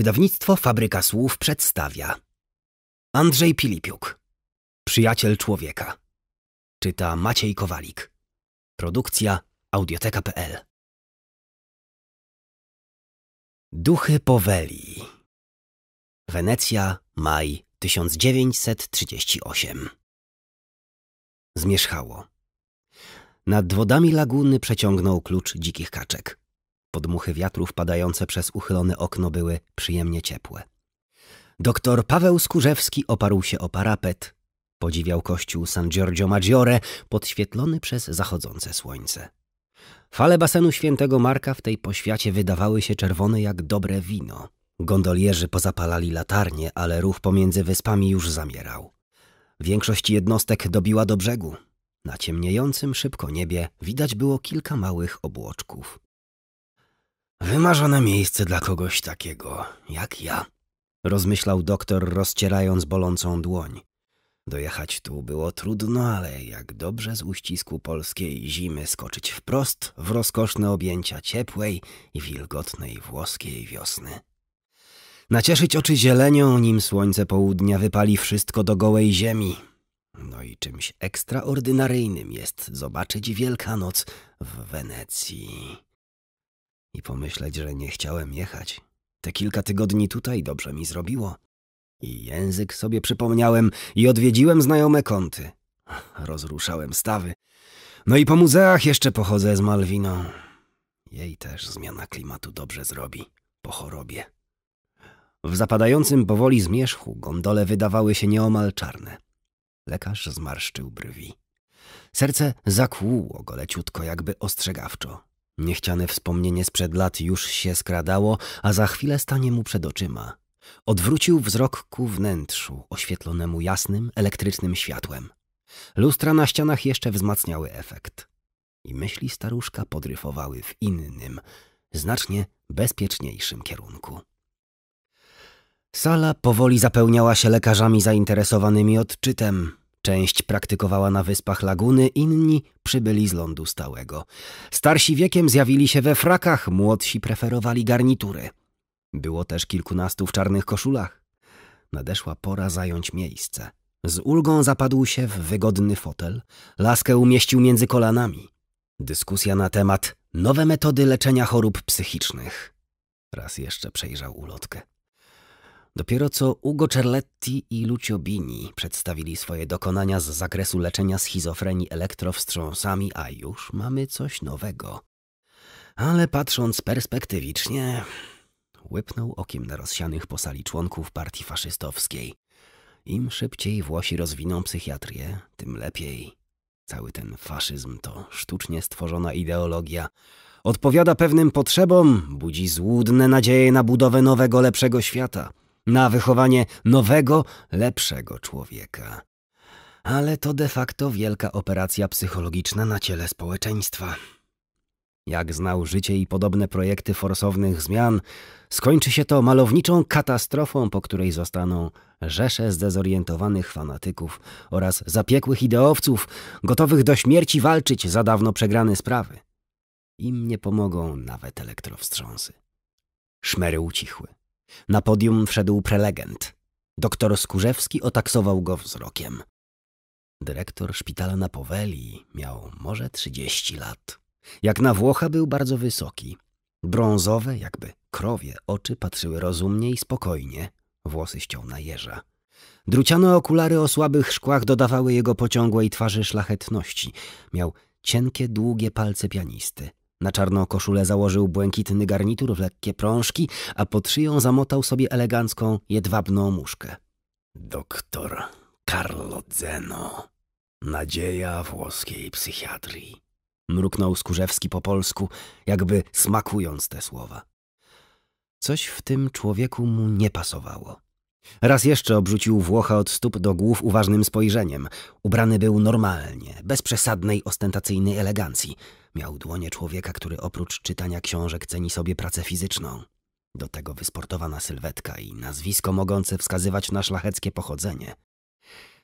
Wydawnictwo Fabryka Słów przedstawia Andrzej Pilipiuk Przyjaciel człowieka Czyta Maciej Kowalik Produkcja audioteka.pl Duchy Poweli Wenecja, maj 1938 Zmierzchało. Nad wodami laguny przeciągnął klucz dzikich kaczek. Podmuchy wiatrów padające przez uchylone okno były przyjemnie ciepłe. Doktor Paweł Skurzewski oparł się o parapet. Podziwiał kościół San Giorgio Maggiore, podświetlony przez zachodzące słońce. Fale basenu świętego Marka w tej poświacie wydawały się czerwone jak dobre wino. Gondolierzy pozapalali latarnie, ale ruch pomiędzy wyspami już zamierał. Większość jednostek dobiła do brzegu. Na ciemniejącym szybko niebie widać było kilka małych obłoczków. Wymarzone miejsce dla kogoś takiego jak ja, rozmyślał doktor, rozcierając bolącą dłoń. Dojechać tu było trudno, ale jak dobrze z uścisku polskiej zimy skoczyć wprost w rozkoszne objęcia ciepłej i wilgotnej włoskiej wiosny. Nacieszyć oczy zielenią, nim słońce południa wypali wszystko do gołej ziemi. No i czymś ekstraordynaryjnym jest zobaczyć Wielkanoc w Wenecji i pomyśleć, że nie chciałem jechać. Te kilka tygodni tutaj dobrze mi zrobiło. I język sobie przypomniałem i odwiedziłem znajome kąty. Rozruszałem stawy. No i po muzeach jeszcze pochodzę z Malwiną. Jej też zmiana klimatu dobrze zrobi. Po chorobie. W zapadającym powoli zmierzchu gondole wydawały się nieomal czarne. Lekarz zmarszczył brwi. Serce zakłuło go leciutko, jakby ostrzegawczo. Niechciane wspomnienie sprzed lat już się skradało, a za chwilę stanie mu przed oczyma. Odwrócił wzrok ku wnętrzu, oświetlonemu jasnym, elektrycznym światłem. Lustra na ścianach jeszcze wzmacniały efekt. I myśli staruszka podryfowały w innym, znacznie bezpieczniejszym kierunku. Sala powoli zapełniała się lekarzami zainteresowanymi odczytem, Część praktykowała na wyspach laguny, inni przybyli z lądu stałego. Starsi wiekiem zjawili się we frakach, młodsi preferowali garnitury. Było też kilkunastu w czarnych koszulach. Nadeszła pora zająć miejsce. Z ulgą zapadł się w wygodny fotel, laskę umieścił między kolanami. Dyskusja na temat nowe metody leczenia chorób psychicznych. Raz jeszcze przejrzał ulotkę. Dopiero co Ugo Cerletti i Lucio Bini przedstawili swoje dokonania z zakresu leczenia schizofrenii elektrowstrząsami, a już mamy coś nowego. Ale patrząc perspektywicznie, łypnął okiem na rozsianych po sali członków partii faszystowskiej. Im szybciej Włosi rozwiną psychiatrię, tym lepiej. Cały ten faszyzm to sztucznie stworzona ideologia. Odpowiada pewnym potrzebom, budzi złudne nadzieje na budowę nowego, lepszego świata na wychowanie nowego, lepszego człowieka. Ale to de facto wielka operacja psychologiczna na ciele społeczeństwa. Jak znał życie i podobne projekty forsownych zmian, skończy się to malowniczą katastrofą, po której zostaną rzesze zdezorientowanych fanatyków oraz zapiekłych ideowców, gotowych do śmierci walczyć za dawno przegrane sprawy. Im nie pomogą nawet elektrowstrząsy. Szmery ucichły. Na podium wszedł prelegent. Doktor Skurzewski otaksował go wzrokiem. Dyrektor szpitala na Poweli miał może trzydzieści lat. Jak na Włocha był bardzo wysoki. Brązowe, jakby krowie, oczy patrzyły rozumnie i spokojnie. Włosy ściął na jeża. Druciane okulary o słabych szkłach dodawały jego pociągłej twarzy szlachetności. Miał cienkie, długie palce pianisty. Na czarną koszulę założył błękitny garnitur w lekkie prążki, a pod szyją zamotał sobie elegancką, jedwabną muszkę. Doktor Carlo Zeno, nadzieja włoskiej psychiatrii. Mruknął Skurzewski po polsku, jakby smakując te słowa. Coś w tym człowieku mu nie pasowało. Raz jeszcze obrzucił Włocha od stóp do głów uważnym spojrzeniem. Ubrany był normalnie, bez przesadnej, ostentacyjnej elegancji – Miał dłonie człowieka, który oprócz czytania książek ceni sobie pracę fizyczną. Do tego wysportowana sylwetka i nazwisko mogące wskazywać na szlacheckie pochodzenie.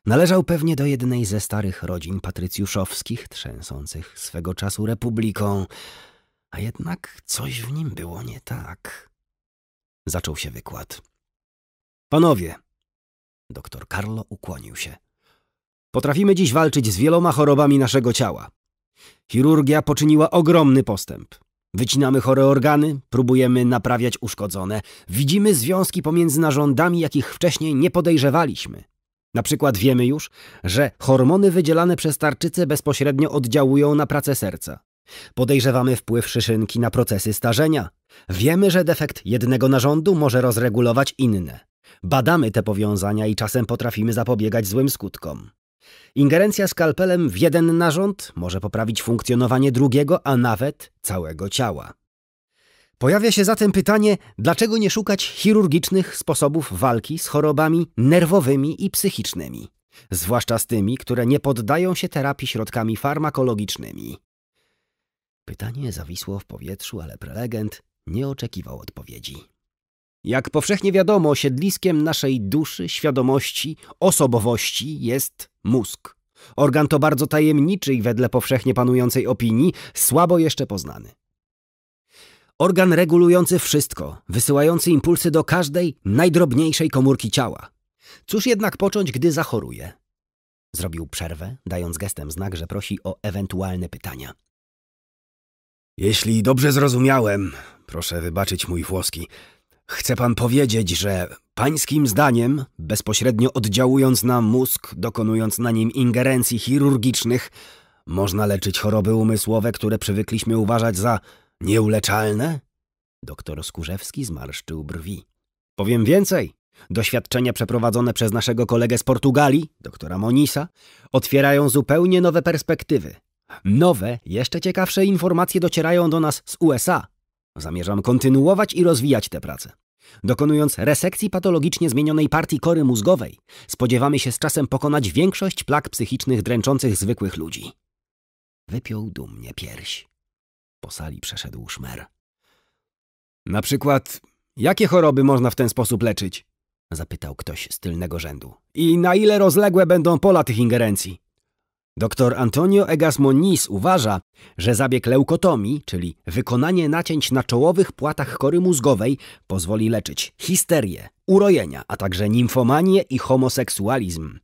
Należał pewnie do jednej ze starych rodzin patrycjuszowskich, trzęsących swego czasu republiką, a jednak coś w nim było nie tak. Zaczął się wykład. Panowie, doktor Carlo ukłonił się. Potrafimy dziś walczyć z wieloma chorobami naszego ciała. Chirurgia poczyniła ogromny postęp. Wycinamy chore organy, próbujemy naprawiać uszkodzone. Widzimy związki pomiędzy narządami, jakich wcześniej nie podejrzewaliśmy. Na przykład wiemy już, że hormony wydzielane przez tarczycę bezpośrednio oddziałują na pracę serca. Podejrzewamy wpływ szyszynki na procesy starzenia. Wiemy, że defekt jednego narządu może rozregulować inne. Badamy te powiązania i czasem potrafimy zapobiegać złym skutkom. Ingerencja skalpelem w jeden narząd może poprawić funkcjonowanie drugiego, a nawet całego ciała. Pojawia się zatem pytanie, dlaczego nie szukać chirurgicznych sposobów walki z chorobami nerwowymi i psychicznymi, zwłaszcza z tymi, które nie poddają się terapii środkami farmakologicznymi. Pytanie zawisło w powietrzu, ale prelegent nie oczekiwał odpowiedzi. Jak powszechnie wiadomo, siedliskiem naszej duszy, świadomości, osobowości jest mózg. Organ to bardzo tajemniczy i wedle powszechnie panującej opinii słabo jeszcze poznany. Organ regulujący wszystko, wysyłający impulsy do każdej, najdrobniejszej komórki ciała. Cóż jednak począć, gdy zachoruje? Zrobił przerwę, dając gestem znak, że prosi o ewentualne pytania. Jeśli dobrze zrozumiałem, proszę wybaczyć mój włoski – Chce pan powiedzieć, że pańskim zdaniem, bezpośrednio oddziałując na mózg, dokonując na nim ingerencji chirurgicznych, można leczyć choroby umysłowe, które przywykliśmy uważać za nieuleczalne? Doktor Skurzewski zmarszczył brwi. Powiem więcej. Doświadczenia przeprowadzone przez naszego kolegę z Portugalii, doktora Monisa, otwierają zupełnie nowe perspektywy. Nowe, jeszcze ciekawsze informacje docierają do nas z USA. Zamierzam kontynuować i rozwijać te prace, Dokonując resekcji patologicznie zmienionej partii kory mózgowej, spodziewamy się z czasem pokonać większość plag psychicznych dręczących zwykłych ludzi. Wypiął dumnie pierś. Po sali przeszedł szmer. Na przykład, jakie choroby można w ten sposób leczyć? Zapytał ktoś z tylnego rzędu. I na ile rozległe będą pola tych ingerencji? Dr Antonio Egas Moniz uważa, że zabieg leukotomii, czyli wykonanie nacięć na czołowych płatach kory mózgowej, pozwoli leczyć histerię, urojenia, a także nimfomanię i homoseksualizm.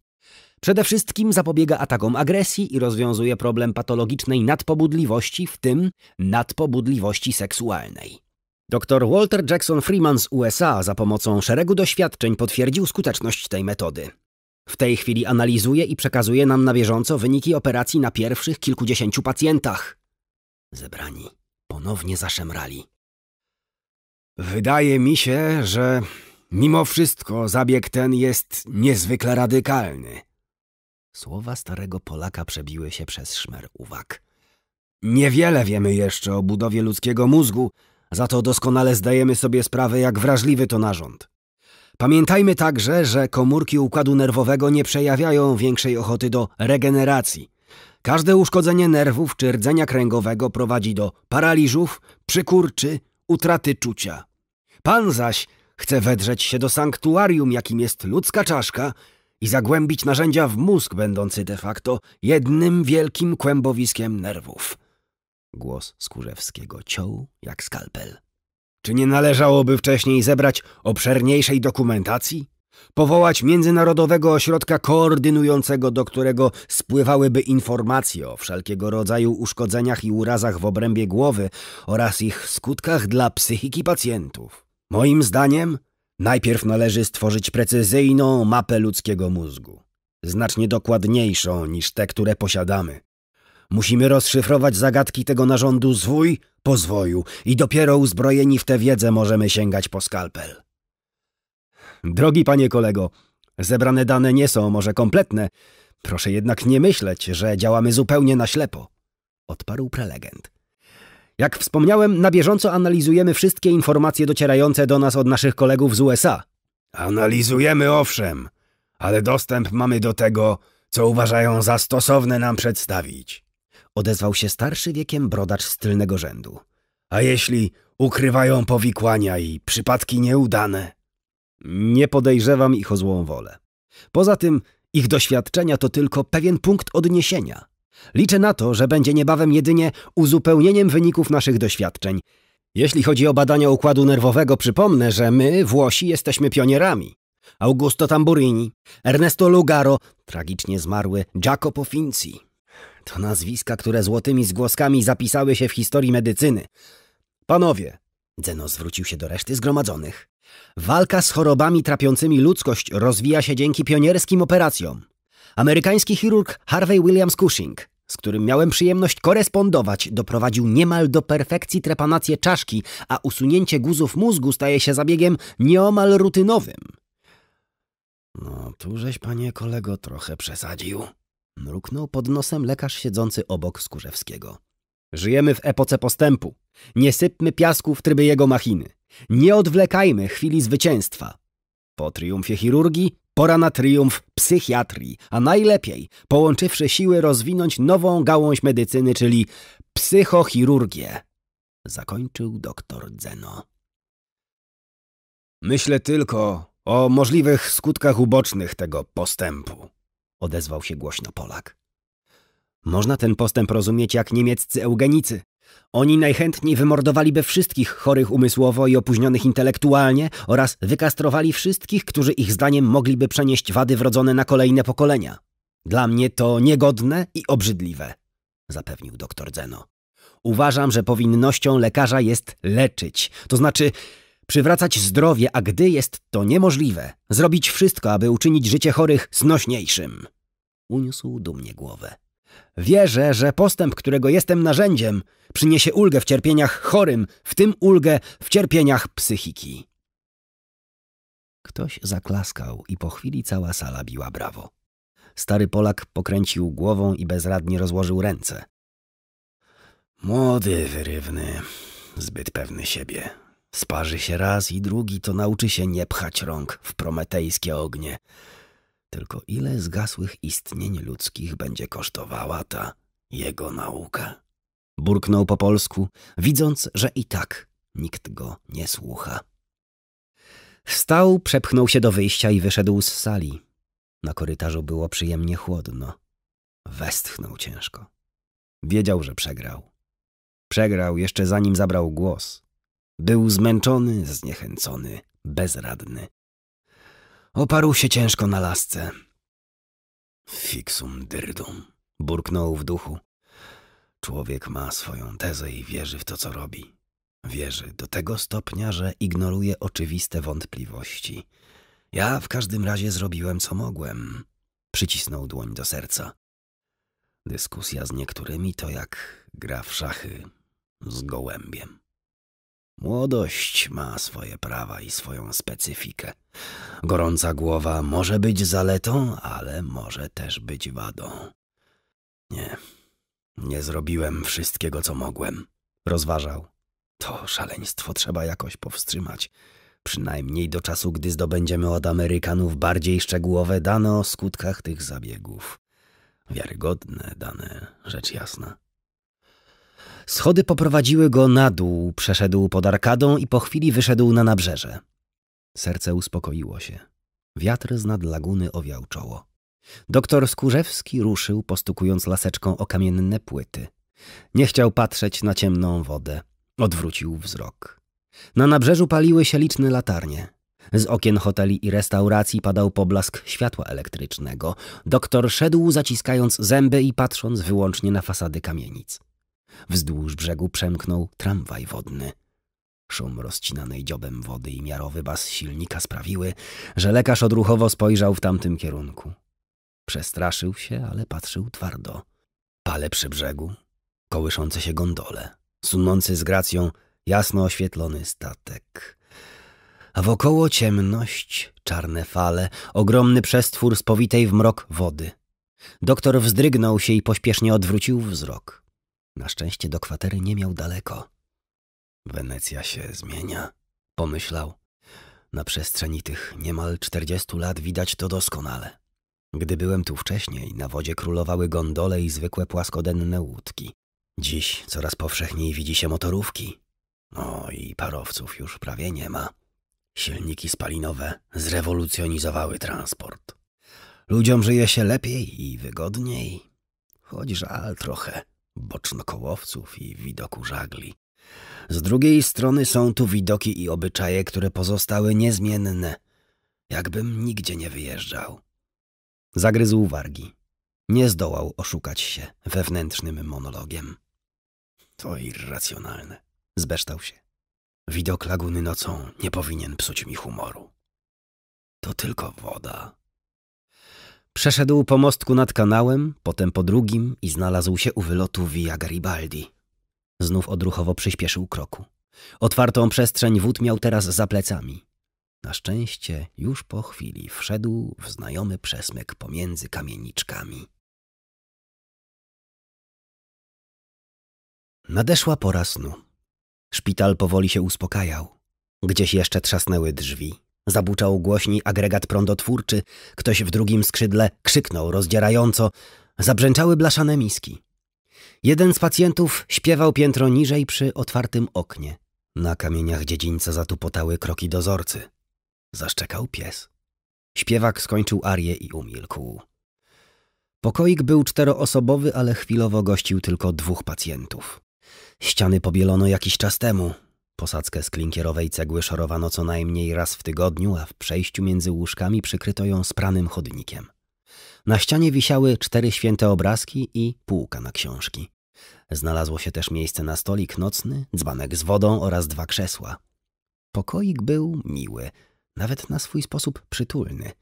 Przede wszystkim zapobiega atakom agresji i rozwiązuje problem patologicznej nadpobudliwości, w tym nadpobudliwości seksualnej. Dr Walter Jackson Freeman z USA za pomocą szeregu doświadczeń potwierdził skuteczność tej metody. W tej chwili analizuje i przekazuje nam na bieżąco wyniki operacji na pierwszych kilkudziesięciu pacjentach. Zebrani ponownie zaszemrali. Wydaje mi się, że mimo wszystko zabieg ten jest niezwykle radykalny. Słowa starego Polaka przebiły się przez szmer uwag. Niewiele wiemy jeszcze o budowie ludzkiego mózgu, za to doskonale zdajemy sobie sprawę, jak wrażliwy to narząd. Pamiętajmy także, że komórki układu nerwowego nie przejawiają większej ochoty do regeneracji. Każde uszkodzenie nerwów czy rdzenia kręgowego prowadzi do paraliżów, przykurczy, utraty czucia. Pan zaś chce wedrzeć się do sanktuarium, jakim jest ludzka czaszka i zagłębić narzędzia w mózg będący de facto jednym wielkim kłębowiskiem nerwów. Głos Skurzewskiego ciął jak skalpel. Czy nie należałoby wcześniej zebrać obszerniejszej dokumentacji? Powołać międzynarodowego ośrodka koordynującego, do którego spływałyby informacje o wszelkiego rodzaju uszkodzeniach i urazach w obrębie głowy oraz ich skutkach dla psychiki pacjentów. Moim zdaniem najpierw należy stworzyć precyzyjną mapę ludzkiego mózgu, znacznie dokładniejszą niż te, które posiadamy. Musimy rozszyfrować zagadki tego narządu zwój po zwoju i dopiero uzbrojeni w tę wiedzę możemy sięgać po skalpel. Drogi panie kolego, zebrane dane nie są może kompletne, proszę jednak nie myśleć, że działamy zupełnie na ślepo, odparł prelegent. Jak wspomniałem, na bieżąco analizujemy wszystkie informacje docierające do nas od naszych kolegów z USA. Analizujemy owszem, ale dostęp mamy do tego, co uważają za stosowne nam przedstawić odezwał się starszy wiekiem brodacz z tylnego rzędu. A jeśli ukrywają powikłania i przypadki nieudane? Nie podejrzewam ich o złą wolę. Poza tym ich doświadczenia to tylko pewien punkt odniesienia. Liczę na to, że będzie niebawem jedynie uzupełnieniem wyników naszych doświadczeń. Jeśli chodzi o badania układu nerwowego, przypomnę, że my, Włosi, jesteśmy pionierami. Augusto Tamburini, Ernesto Lugaro, tragicznie zmarły Jacopo Finci. To nazwiska, które złotymi zgłoskami zapisały się w historii medycyny. Panowie, Zeno zwrócił się do reszty zgromadzonych. Walka z chorobami trapiącymi ludzkość rozwija się dzięki pionierskim operacjom. Amerykański chirurg Harvey Williams Cushing, z którym miałem przyjemność korespondować, doprowadził niemal do perfekcji trepanację czaszki, a usunięcie guzów mózgu staje się zabiegiem nieomal rutynowym. No, tu żeś, panie kolego, trochę przesadził. Mruknął pod nosem lekarz siedzący obok Skurzewskiego. Żyjemy w epoce postępu. Nie sypmy piasku w tryby jego machiny. Nie odwlekajmy chwili zwycięstwa. Po triumfie chirurgii pora na triumf psychiatrii, a najlepiej, połączywszy siły, rozwinąć nową gałąź medycyny, czyli psychochirurgię. Zakończył doktor Zeno. Myślę tylko o możliwych skutkach ubocznych tego postępu odezwał się głośno Polak. Można ten postęp rozumieć jak niemieccy eugenicy. Oni najchętniej wymordowaliby wszystkich chorych umysłowo i opóźnionych intelektualnie oraz wykastrowali wszystkich, którzy ich zdaniem mogliby przenieść wady wrodzone na kolejne pokolenia. Dla mnie to niegodne i obrzydliwe, zapewnił doktor Zeno. Uważam, że powinnością lekarza jest leczyć, to znaczy przywracać zdrowie, a gdy jest to niemożliwe, zrobić wszystko, aby uczynić życie chorych znośniejszym. Uniósł dumnie głowę. Wierzę, że postęp, którego jestem narzędziem, przyniesie ulgę w cierpieniach chorym, w tym ulgę w cierpieniach psychiki. Ktoś zaklaskał i po chwili cała sala biła brawo. Stary Polak pokręcił głową i bezradnie rozłożył ręce. Młody wyrywny, zbyt pewny siebie, Sparzy się raz i drugi, to nauczy się nie pchać rąk w prometejskie ognie. Tylko ile zgasłych istnień ludzkich będzie kosztowała ta jego nauka? Burknął po polsku, widząc, że i tak nikt go nie słucha. Wstał, przepchnął się do wyjścia i wyszedł z sali. Na korytarzu było przyjemnie chłodno. Westchnął ciężko. Wiedział, że przegrał. Przegrał jeszcze zanim zabrał głos. Był zmęczony, zniechęcony, bezradny. Oparł się ciężko na lasce. Fixum dyrdum, burknął w duchu. Człowiek ma swoją tezę i wierzy w to, co robi. Wierzy do tego stopnia, że ignoruje oczywiste wątpliwości. Ja w każdym razie zrobiłem, co mogłem. Przycisnął dłoń do serca. Dyskusja z niektórymi to jak gra w szachy z gołębiem. Młodość ma swoje prawa i swoją specyfikę. Gorąca głowa może być zaletą, ale może też być wadą. Nie, nie zrobiłem wszystkiego, co mogłem. Rozważał. To szaleństwo trzeba jakoś powstrzymać. Przynajmniej do czasu, gdy zdobędziemy od Amerykanów bardziej szczegółowe dane o skutkach tych zabiegów. Wiarygodne dane, rzecz jasna. Schody poprowadziły go na dół, przeszedł pod arkadą i po chwili wyszedł na nabrzeże. Serce uspokoiło się. Wiatr z nad laguny owiał czoło. Doktor Skórzewski ruszył, postukując laseczką o kamienne płyty. Nie chciał patrzeć na ciemną wodę. Odwrócił wzrok. Na nabrzeżu paliły się liczne latarnie. Z okien hoteli i restauracji padał poblask światła elektrycznego. Doktor szedł zaciskając zęby i patrząc wyłącznie na fasady kamienic. Wzdłuż brzegu przemknął tramwaj wodny. Szum rozcinanej dziobem wody i miarowy bas silnika sprawiły, że lekarz odruchowo spojrzał w tamtym kierunku. Przestraszył się, ale patrzył twardo. Pale przy brzegu, kołyszące się gondole, sunący z gracją jasno oświetlony statek. A wokoło ciemność, czarne fale, ogromny przestwór spowitej w mrok wody. Doktor wzdrygnął się i pośpiesznie odwrócił wzrok. Na szczęście do kwatery nie miał daleko. Wenecja się zmienia, pomyślał. Na przestrzeni tych niemal czterdziestu lat widać to doskonale. Gdy byłem tu wcześniej, na wodzie królowały gondole i zwykłe płaskodenne łódki. Dziś coraz powszechniej widzi się motorówki. O, no i parowców już prawie nie ma. Silniki spalinowe zrewolucjonizowały transport. Ludziom żyje się lepiej i wygodniej. Choć żal trochę, bocznokołowców i widoku żagli. Z drugiej strony są tu widoki i obyczaje, które pozostały niezmienne, jakbym nigdzie nie wyjeżdżał. Zagryzł wargi. Nie zdołał oszukać się wewnętrznym monologiem. To irracjonalne. Zbeształ się. Widok laguny nocą nie powinien psuć mi humoru. To tylko woda. Przeszedł po mostku nad kanałem, potem po drugim i znalazł się u wylotu Via Garibaldi. Znów odruchowo przyspieszył kroku. Otwartą przestrzeń wód miał teraz za plecami. Na szczęście już po chwili wszedł w znajomy przesmyk pomiędzy kamieniczkami. Nadeszła pora snu. Szpital powoli się uspokajał. Gdzieś jeszcze trzasnęły drzwi. Zabuczał głośni agregat prądotwórczy, ktoś w drugim skrzydle krzyknął rozdzierająco, zabrzęczały blaszane miski. Jeden z pacjentów śpiewał piętro niżej przy otwartym oknie. Na kamieniach dziedzińca zatupotały kroki dozorcy. Zaszczekał pies. Śpiewak skończył arię i umilkł. Pokoik był czteroosobowy, ale chwilowo gościł tylko dwóch pacjentów. Ściany pobielono jakiś czas temu, Posadzkę z klinkierowej cegły szorowano co najmniej raz w tygodniu, a w przejściu między łóżkami przykryto ją spranym chodnikiem. Na ścianie wisiały cztery święte obrazki i półka na książki. Znalazło się też miejsce na stolik nocny, dzbanek z wodą oraz dwa krzesła. Pokoik był miły, nawet na swój sposób przytulny,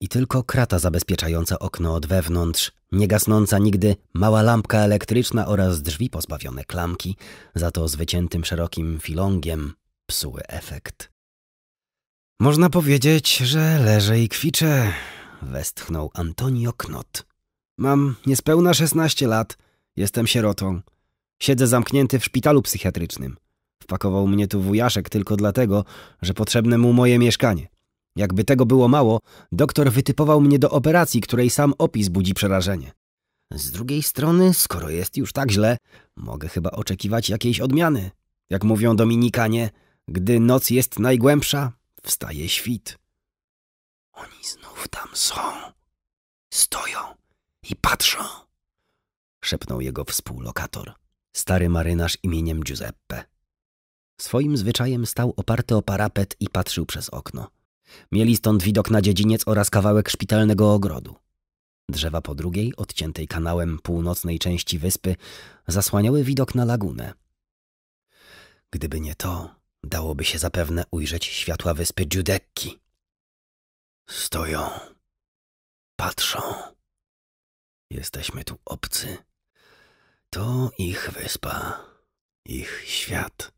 i tylko krata zabezpieczająca okno od wewnątrz, niegasnąca nigdy mała lampka elektryczna oraz drzwi pozbawione klamki, za to z wyciętym szerokim filongiem, psuły efekt. Można powiedzieć, że leżę i kwiczę, westchnął Antonio Knot. Mam niespełna 16 lat, jestem sierotą. Siedzę zamknięty w szpitalu psychiatrycznym. Wpakował mnie tu wujaszek tylko dlatego, że potrzebne mu moje mieszkanie. Jakby tego było mało, doktor wytypował mnie do operacji, której sam opis budzi przerażenie. Z drugiej strony, skoro jest już tak źle, mogę chyba oczekiwać jakiejś odmiany. Jak mówią Dominikanie, gdy noc jest najgłębsza, wstaje świt. Oni znów tam są. Stoją i patrzą. Szepnął jego współlokator, stary marynarz imieniem Giuseppe. Swoim zwyczajem stał oparty o parapet i patrzył przez okno. Mieli stąd widok na dziedziniec oraz kawałek szpitalnego ogrodu. Drzewa po drugiej, odciętej kanałem północnej części wyspy, zasłaniały widok na lagunę. Gdyby nie to, dałoby się zapewne ujrzeć światła wyspy Giudecchi. Stoją. Patrzą. Jesteśmy tu obcy. To ich wyspa, ich świat.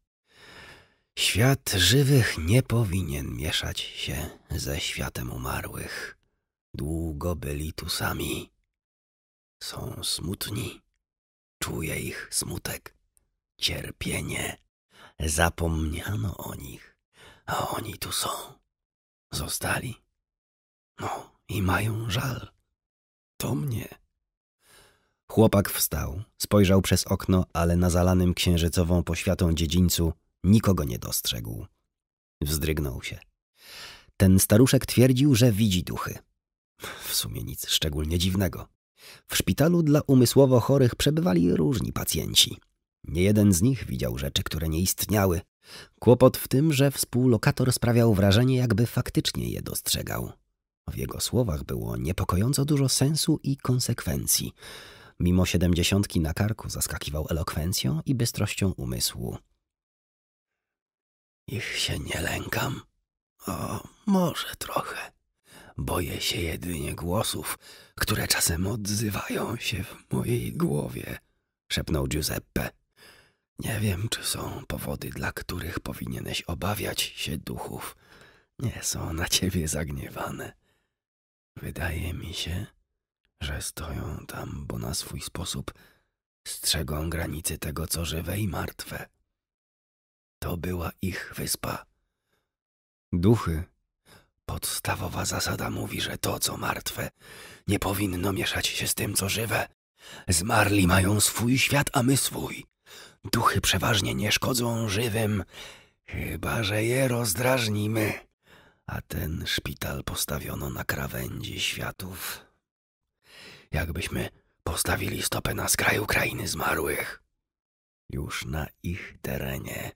Świat żywych nie powinien mieszać się ze światem umarłych. Długo byli tu sami. Są smutni. Czuję ich smutek, cierpienie. Zapomniano o nich, a oni tu są. Zostali. No i mają żal. To mnie. Chłopak wstał, spojrzał przez okno, ale na zalanym księżycową poświatą dziedzińcu Nikogo nie dostrzegł. Wzdrygnął się. Ten staruszek twierdził, że widzi duchy. W sumie nic szczególnie dziwnego. W szpitalu dla umysłowo chorych przebywali różni pacjenci. Nie jeden z nich widział rzeczy, które nie istniały. Kłopot w tym, że współlokator sprawiał wrażenie, jakby faktycznie je dostrzegał. W jego słowach było niepokojąco dużo sensu i konsekwencji. Mimo siedemdziesiątki na karku zaskakiwał elokwencją i bystrością umysłu. Ich się nie lękam. O, może trochę. Boję się jedynie głosów, które czasem odzywają się w mojej głowie, szepnął Giuseppe. Nie wiem, czy są powody, dla których powinieneś obawiać się duchów. Nie są na ciebie zagniewane. Wydaje mi się, że stoją tam, bo na swój sposób strzegą granicy tego, co żywe i martwe. To była ich wyspa. Duchy. Podstawowa zasada mówi, że to, co martwe, nie powinno mieszać się z tym, co żywe. Zmarli mają swój świat, a my swój. Duchy przeważnie nie szkodzą żywym, chyba że je rozdrażnimy. A ten szpital postawiono na krawędzi światów. Jakbyśmy postawili stopę na skraju krainy zmarłych. Już na ich terenie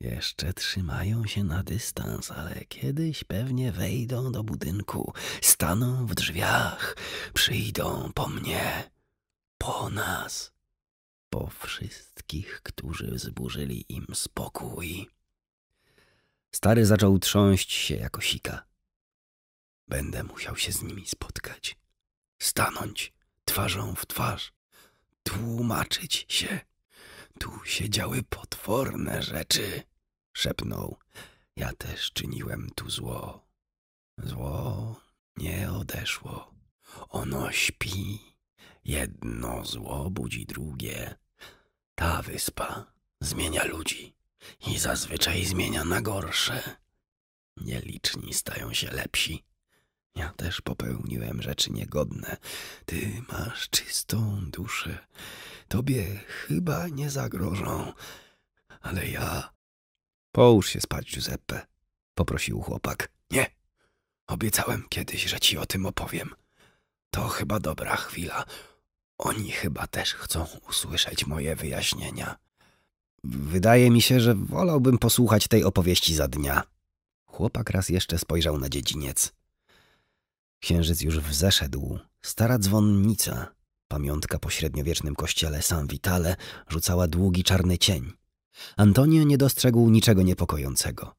jeszcze trzymają się na dystans, ale kiedyś pewnie wejdą do budynku, staną w drzwiach, przyjdą po mnie, po nas, po wszystkich, którzy zburzyli im spokój. Stary zaczął trząść się jako sika. Będę musiał się z nimi spotkać, stanąć twarzą w twarz, tłumaczyć się. Tu się działy potworne rzeczy szepnął. Ja też czyniłem tu zło. Zło nie odeszło. Ono śpi. Jedno zło budzi drugie. Ta wyspa zmienia ludzi i zazwyczaj zmienia na gorsze. Nieliczni stają się lepsi. Ja też popełniłem rzeczy niegodne. Ty masz czystą duszę. Tobie chyba nie zagrożą. Ale ja Połóż się spać, Giuseppe, poprosił chłopak. Nie, obiecałem kiedyś, że ci o tym opowiem. To chyba dobra chwila. Oni chyba też chcą usłyszeć moje wyjaśnienia. Wydaje mi się, że wolałbym posłuchać tej opowieści za dnia. Chłopak raz jeszcze spojrzał na dziedziniec. Księżyc już wzeszedł. Stara dzwonnica, pamiątka po średniowiecznym kościele San Vitale, rzucała długi czarny cień. Antonio nie dostrzegł niczego niepokojącego.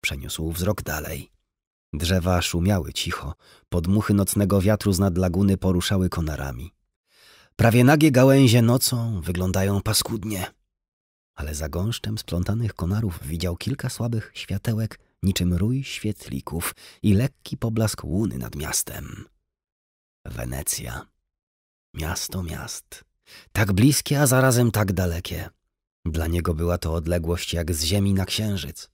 Przeniósł wzrok dalej. Drzewa szumiały cicho, podmuchy nocnego wiatru z nad laguny poruszały konarami. Prawie nagie gałęzie nocą wyglądają paskudnie. Ale za gąszczem splątanych konarów widział kilka słabych światełek, niczym rój świetlików i lekki poblask łuny nad miastem. Wenecja. Miasto miast. Tak bliskie, a zarazem tak dalekie. Dla niego była to odległość jak z Ziemi na Księżyc.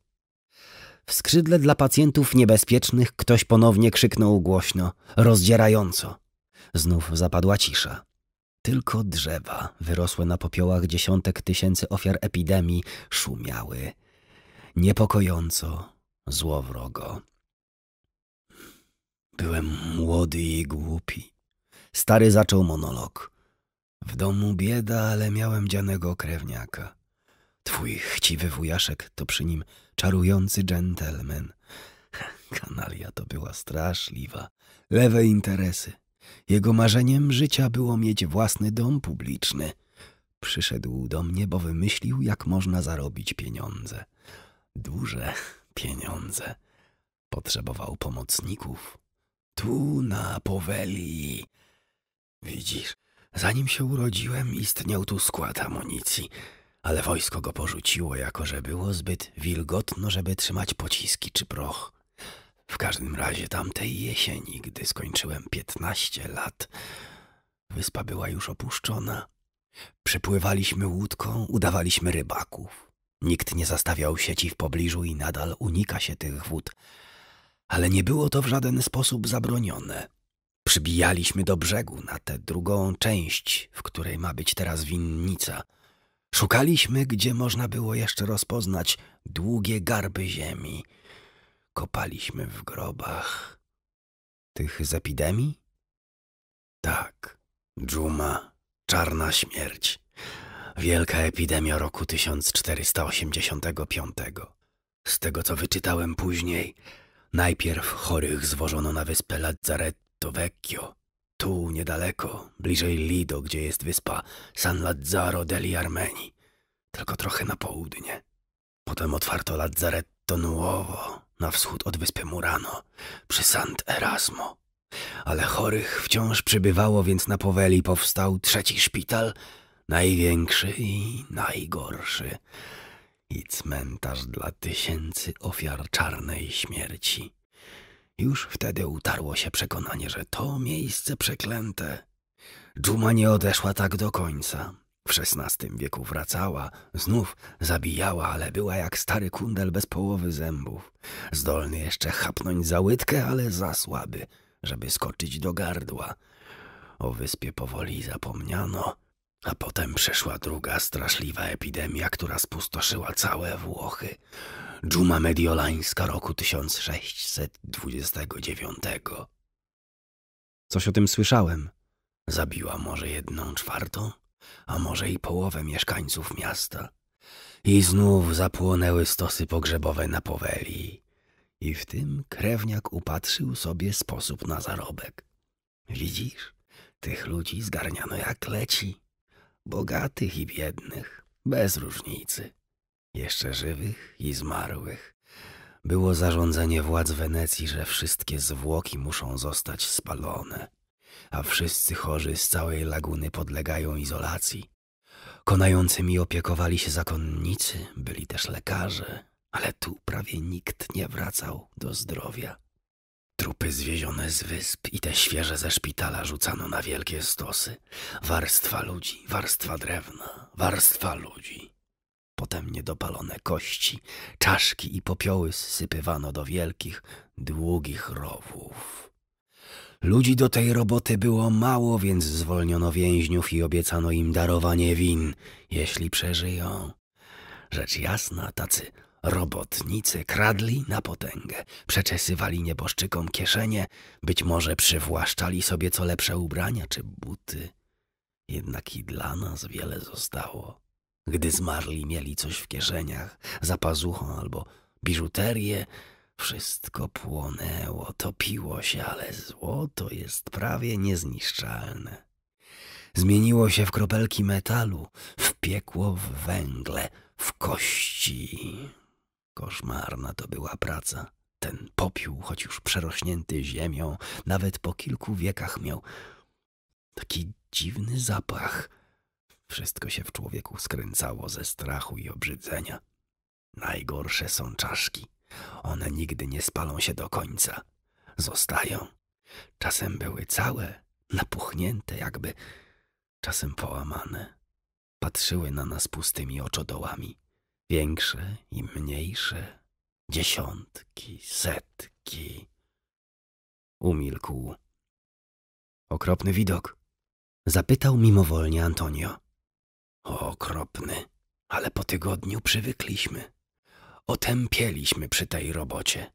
W skrzydle dla pacjentów niebezpiecznych ktoś ponownie krzyknął głośno, rozdzierająco. Znów zapadła cisza. Tylko drzewa, wyrosłe na popiołach dziesiątek tysięcy ofiar epidemii, szumiały. Niepokojąco, złowrogo. Byłem młody i głupi. Stary zaczął monolog. W domu bieda, ale miałem dzianego krewniaka. Twój chciwy wujaszek to przy nim czarujący dżentelmen. Kanalia to była straszliwa. Lewe interesy. Jego marzeniem życia było mieć własny dom publiczny. Przyszedł do mnie, bo wymyślił, jak można zarobić pieniądze. Duże pieniądze. Potrzebował pomocników. Tu na Poweli. Widzisz, zanim się urodziłem, istniał tu skład amunicji – ale wojsko go porzuciło, jako że było zbyt wilgotno, żeby trzymać pociski czy proch. W każdym razie tamtej jesieni, gdy skończyłem piętnaście lat, wyspa była już opuszczona. Przepływaliśmy łódką, udawaliśmy rybaków. Nikt nie zastawiał sieci w pobliżu i nadal unika się tych wód. Ale nie było to w żaden sposób zabronione. Przybijaliśmy do brzegu na tę drugą część, w której ma być teraz winnica – Szukaliśmy, gdzie można było jeszcze rozpoznać długie garby ziemi. Kopaliśmy w grobach. Tych z epidemii? Tak, dżuma, czarna śmierć. Wielka epidemia roku 1485. Z tego co wyczytałem później, najpierw chorych zwożono na wyspę Lazzaretto Vecchio, tu, niedaleko, bliżej Lido, gdzie jest wyspa San Lazzaro degli Armeni, tylko trochę na południe. Potem otwarto Lazzaretto Nuovo, na wschód od wyspy Murano, przy Sant'Erasmo. Ale chorych wciąż przybywało, więc na Poweli powstał trzeci szpital, największy i najgorszy, i cmentarz dla tysięcy ofiar czarnej śmierci. Już wtedy utarło się przekonanie, że to miejsce przeklęte. Dżuma nie odeszła tak do końca. W XVI wieku wracała, znów zabijała, ale była jak stary kundel bez połowy zębów. Zdolny jeszcze chapnąć za łydkę, ale za słaby, żeby skoczyć do gardła. O wyspie powoli zapomniano, a potem przyszła druga straszliwa epidemia, która spustoszyła całe Włochy dżuma mediolańska roku 1629. Coś o tym słyszałem. Zabiła może jedną czwartą, a może i połowę mieszkańców miasta. I znów zapłonęły stosy pogrzebowe na poweli. I w tym krewniak upatrzył sobie sposób na zarobek. Widzisz, tych ludzi zgarniano jak leci. Bogatych i biednych, bez różnicy jeszcze żywych i zmarłych. Było zarządzenie władz Wenecji, że wszystkie zwłoki muszą zostać spalone, a wszyscy chorzy z całej laguny podlegają izolacji. Konającymi opiekowali się zakonnicy, byli też lekarze, ale tu prawie nikt nie wracał do zdrowia. Trupy zwiezione z wysp i te świeże ze szpitala rzucano na wielkie stosy. Warstwa ludzi, warstwa drewna, warstwa ludzi. Potem niedopalone kości, czaszki i popioły zsypywano do wielkich, długich rowów. Ludzi do tej roboty było mało, więc zwolniono więźniów i obiecano im darowanie win, jeśli przeżyją. Rzecz jasna, tacy robotnicy kradli na potęgę, przeczesywali nieboszczykom kieszenie, być może przywłaszczali sobie co lepsze ubrania czy buty. Jednak i dla nas wiele zostało. Gdy zmarli mieli coś w kieszeniach, za pazuchą albo biżuterię, wszystko płonęło, topiło się, ale złoto jest prawie niezniszczalne. Zmieniło się w kropelki metalu, w piekło, w węgle, w kości. Koszmarna to była praca. Ten popiół, choć już przerośnięty ziemią, nawet po kilku wiekach miał taki dziwny zapach, wszystko się w człowieku skręcało ze strachu i obrzydzenia. Najgorsze są czaszki. One nigdy nie spalą się do końca. Zostają. Czasem były całe, napuchnięte jakby, czasem połamane. Patrzyły na nas pustymi oczodołami. Większe i mniejsze. Dziesiątki, setki. Umilkł. Okropny widok. Zapytał mimowolnie Antonio. Okropny, ale po tygodniu przywykliśmy. Otępieliśmy przy tej robocie.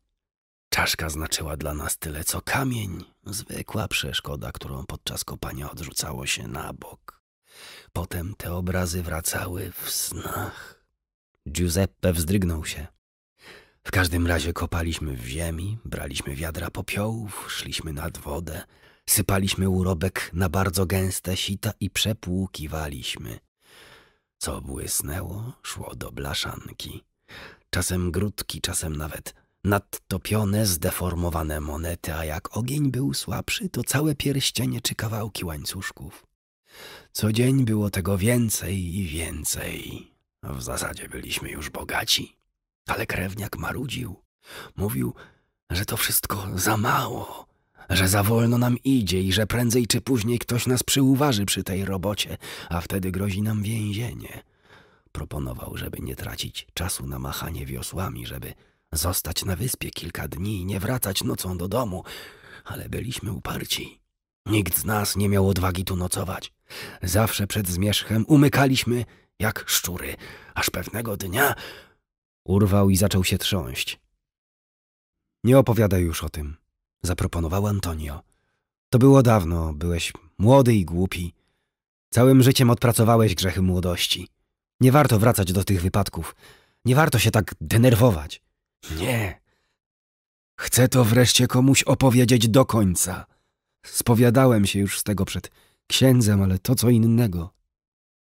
Czaszka znaczyła dla nas tyle co kamień, zwykła przeszkoda, którą podczas kopania odrzucało się na bok. Potem te obrazy wracały w snach. Giuseppe wzdrygnął się. W każdym razie kopaliśmy w ziemi, braliśmy wiadra popiołów, szliśmy nad wodę, sypaliśmy urobek na bardzo gęste sita i przepłukiwaliśmy. Co błysnęło, szło do blaszanki. Czasem grudki, czasem nawet nadtopione, zdeformowane monety, a jak ogień był słabszy, to całe pierścienie czy kawałki łańcuszków. Co dzień było tego więcej i więcej. W zasadzie byliśmy już bogaci, ale krewniak marudził. Mówił, że to wszystko za mało, że za wolno nam idzie i że prędzej czy później ktoś nas przyuważy przy tej robocie, a wtedy grozi nam więzienie. Proponował, żeby nie tracić czasu na machanie wiosłami, żeby zostać na wyspie kilka dni i nie wracać nocą do domu, ale byliśmy uparci. Nikt z nas nie miał odwagi tu nocować. Zawsze przed zmierzchem umykaliśmy jak szczury, aż pewnego dnia urwał i zaczął się trząść. Nie opowiadaj już o tym, zaproponował Antonio. To było dawno, byłeś młody i głupi. Całym życiem odpracowałeś grzechy młodości. Nie warto wracać do tych wypadków. Nie warto się tak denerwować. Nie. Chcę to wreszcie komuś opowiedzieć do końca. Spowiadałem się już z tego przed księdzem, ale to co innego.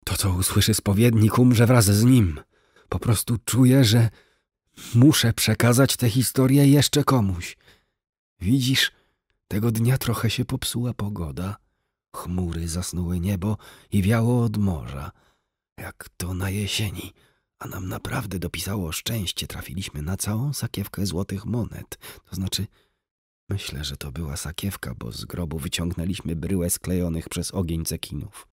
To, co usłyszy spowiednik, umrze wraz z nim. Po prostu czuję, że muszę przekazać tę historię jeszcze komuś. Widzisz, tego dnia trochę się popsuła pogoda. Chmury zasnuły niebo i wiało od morza. Jak to na jesieni. A nam naprawdę dopisało szczęście. Trafiliśmy na całą sakiewkę złotych monet. To znaczy... Myślę, że to była sakiewka, bo z grobu wyciągnęliśmy bryłę sklejonych przez ogień cekinów.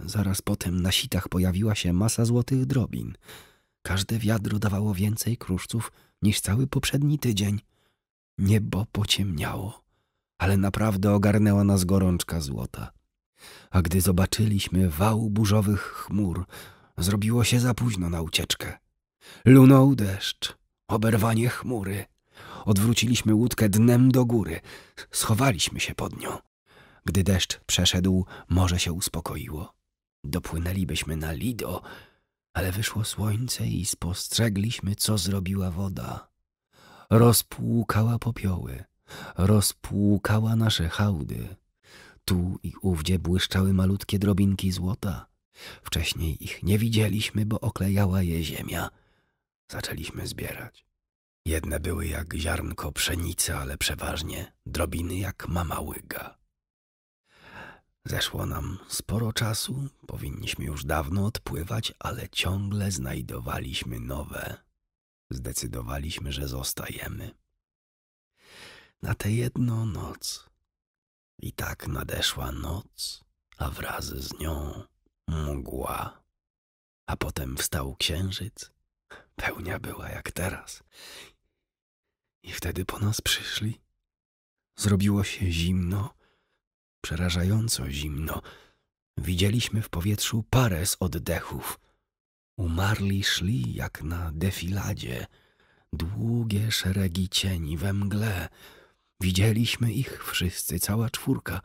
Zaraz potem na sitach pojawiła się masa złotych drobin. Każde wiadro dawało więcej kruszców niż cały poprzedni tydzień. Niebo pociemniało, ale naprawdę ogarnęła nas gorączka złota. A gdy zobaczyliśmy wał burzowych chmur, zrobiło się za późno na ucieczkę. Lunął deszcz, oberwanie chmury. Odwróciliśmy łódkę dnem do góry, schowaliśmy się pod nią. Gdy deszcz przeszedł, morze się uspokoiło. Dopłynęlibyśmy na Lido, ale wyszło słońce i spostrzegliśmy, co zrobiła woda rozpłukała popioły, rozpłukała nasze hałdy. Tu i ówdzie błyszczały malutkie drobinki złota. Wcześniej ich nie widzieliśmy, bo oklejała je ziemia. Zaczęliśmy zbierać. Jedne były jak ziarnko pszenicy, ale przeważnie drobiny jak mama łyga. Zeszło nam sporo czasu, powinniśmy już dawno odpływać, ale ciągle znajdowaliśmy nowe zdecydowaliśmy, że zostajemy. Na tę jedną noc. I tak nadeszła noc, a wraz z nią mgła. A potem wstał księżyc. Pełnia była jak teraz. I wtedy po nas przyszli. Zrobiło się zimno, przerażająco zimno. Widzieliśmy w powietrzu parę z oddechów. Umarli szli jak na defiladzie, długie szeregi cieni we mgle. Widzieliśmy ich wszyscy, cała czwórka,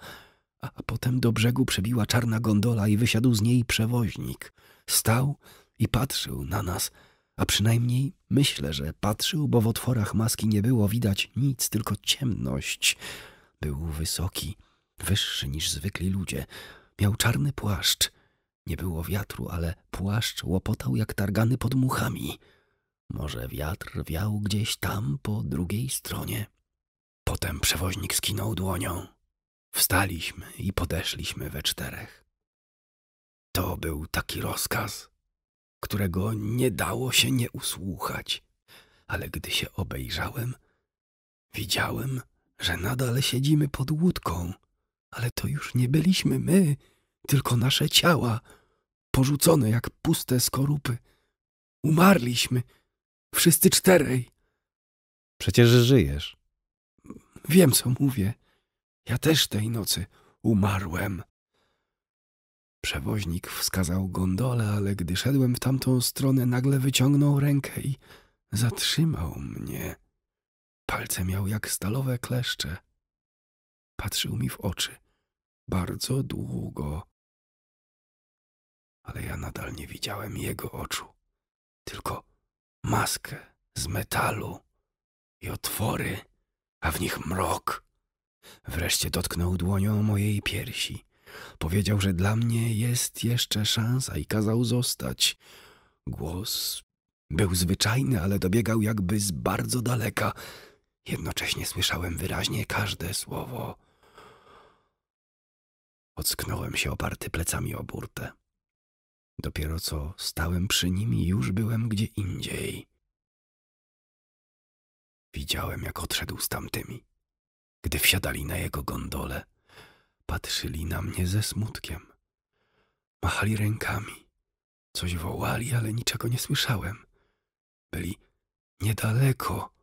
a potem do brzegu przebiła czarna gondola i wysiadł z niej przewoźnik. Stał i patrzył na nas, a przynajmniej myślę, że patrzył, bo w otworach maski nie było widać nic, tylko ciemność. Był wysoki, wyższy niż zwykli ludzie. Miał czarny płaszcz, nie było wiatru, ale płaszcz łopotał jak targany pod muchami. Może wiatr wiał gdzieś tam po drugiej stronie. Potem przewoźnik skinął dłonią. Wstaliśmy i podeszliśmy we czterech. To był taki rozkaz, którego nie dało się nie usłuchać, ale gdy się obejrzałem, widziałem, że nadal siedzimy pod łódką, ale to już nie byliśmy my, tylko nasze ciała, porzucone jak puste skorupy. Umarliśmy, wszyscy czterej. Przecież żyjesz. Wiem, co mówię. Ja też tej nocy umarłem. Przewoźnik wskazał gondolę, ale gdy szedłem w tamtą stronę, nagle wyciągnął rękę i zatrzymał mnie. Palce miał jak stalowe kleszcze. Patrzył mi w oczy. Bardzo długo ale ja nadal nie widziałem jego oczu, tylko maskę z metalu i otwory, a w nich mrok. Wreszcie dotknął dłonią mojej piersi. Powiedział, że dla mnie jest jeszcze szansa i kazał zostać. Głos był zwyczajny, ale dobiegał jakby z bardzo daleka. Jednocześnie słyszałem wyraźnie każde słowo. Ocknąłem się oparty plecami o burtę. Dopiero co stałem przy nim i już byłem gdzie indziej. Widziałem, jak odszedł z tamtymi. Gdy wsiadali na jego gondole, patrzyli na mnie ze smutkiem. Machali rękami. Coś wołali, ale niczego nie słyszałem. Byli niedaleko,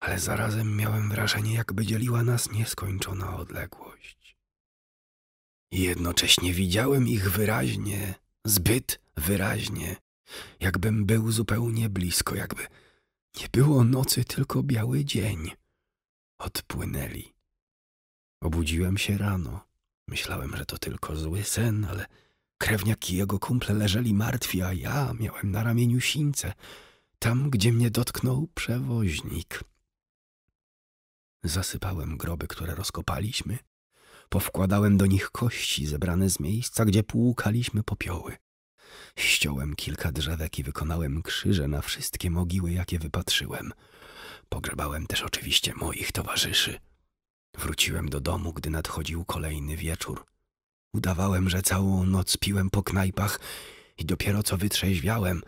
ale zarazem miałem wrażenie, jakby dzieliła nas nieskończona odległość. I jednocześnie widziałem ich wyraźnie Zbyt wyraźnie, jakbym był zupełnie blisko, jakby nie było nocy, tylko biały dzień. Odpłynęli. Obudziłem się rano. Myślałem, że to tylko zły sen, ale krewniak i jego kumple leżeli martwi, a ja miałem na ramieniu sińce, tam gdzie mnie dotknął przewoźnik. Zasypałem groby, które rozkopaliśmy Powkładałem do nich kości zebrane z miejsca, gdzie płukaliśmy popioły. Ściąłem kilka drzewek i wykonałem krzyże na wszystkie mogiły, jakie wypatrzyłem. Pogrzebałem też oczywiście moich towarzyszy. Wróciłem do domu, gdy nadchodził kolejny wieczór. Udawałem, że całą noc piłem po knajpach i dopiero co wytrzeźwiałem,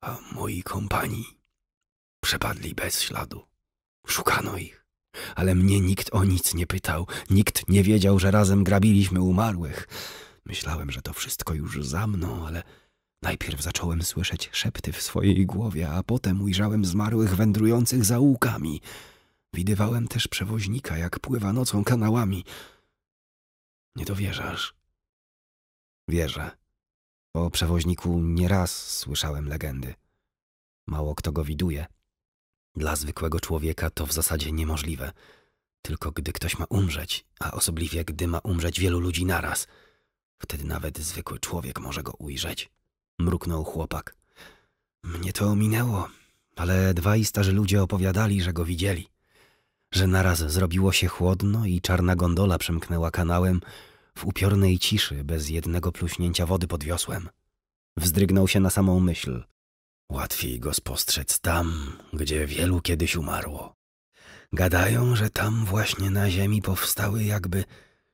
a moi kompanii przepadli bez śladu. Szukano ich. Ale mnie nikt o nic nie pytał, nikt nie wiedział, że razem grabiliśmy umarłych. Myślałem, że to wszystko już za mną, ale najpierw zacząłem słyszeć szepty w swojej głowie, a potem ujrzałem zmarłych wędrujących za łukami. Widywałem też przewoźnika, jak pływa nocą kanałami. Nie dowierzasz? Wierzę. O przewoźniku nieraz słyszałem legendy. Mało kto go widuje, dla zwykłego człowieka to w zasadzie niemożliwe. Tylko gdy ktoś ma umrzeć, a osobliwie gdy ma umrzeć wielu ludzi naraz, wtedy nawet zwykły człowiek może go ujrzeć. Mruknął chłopak. Mnie to ominęło, ale dwaj starzy ludzie opowiadali, że go widzieli. Że naraz zrobiło się chłodno i czarna gondola przemknęła kanałem w upiornej ciszy bez jednego pluśnięcia wody pod wiosłem. Wzdrygnął się na samą myśl, Łatwiej go spostrzec tam, gdzie wielu kiedyś umarło. Gadają, że tam właśnie na ziemi powstały jakby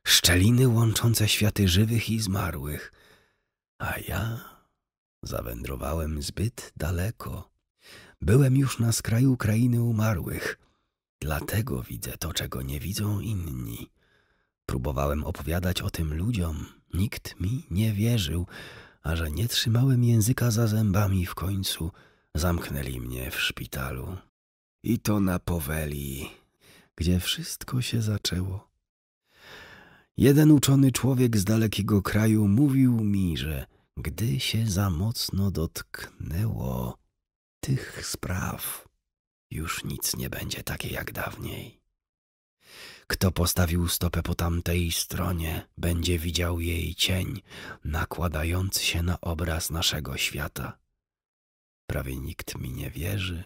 szczeliny łączące światy żywych i zmarłych, a ja zawędrowałem zbyt daleko. Byłem już na skraju krainy umarłych, dlatego widzę to, czego nie widzą inni. Próbowałem opowiadać o tym ludziom, nikt mi nie wierzył, a że nie trzymałem języka za zębami, w końcu zamknęli mnie w szpitalu. I to na poweli, gdzie wszystko się zaczęło. Jeden uczony człowiek z dalekiego kraju mówił mi, że gdy się za mocno dotknęło tych spraw, już nic nie będzie takie jak dawniej. Kto postawił stopę po tamtej stronie, będzie widział jej cień, nakładający się na obraz naszego świata. Prawie nikt mi nie wierzy,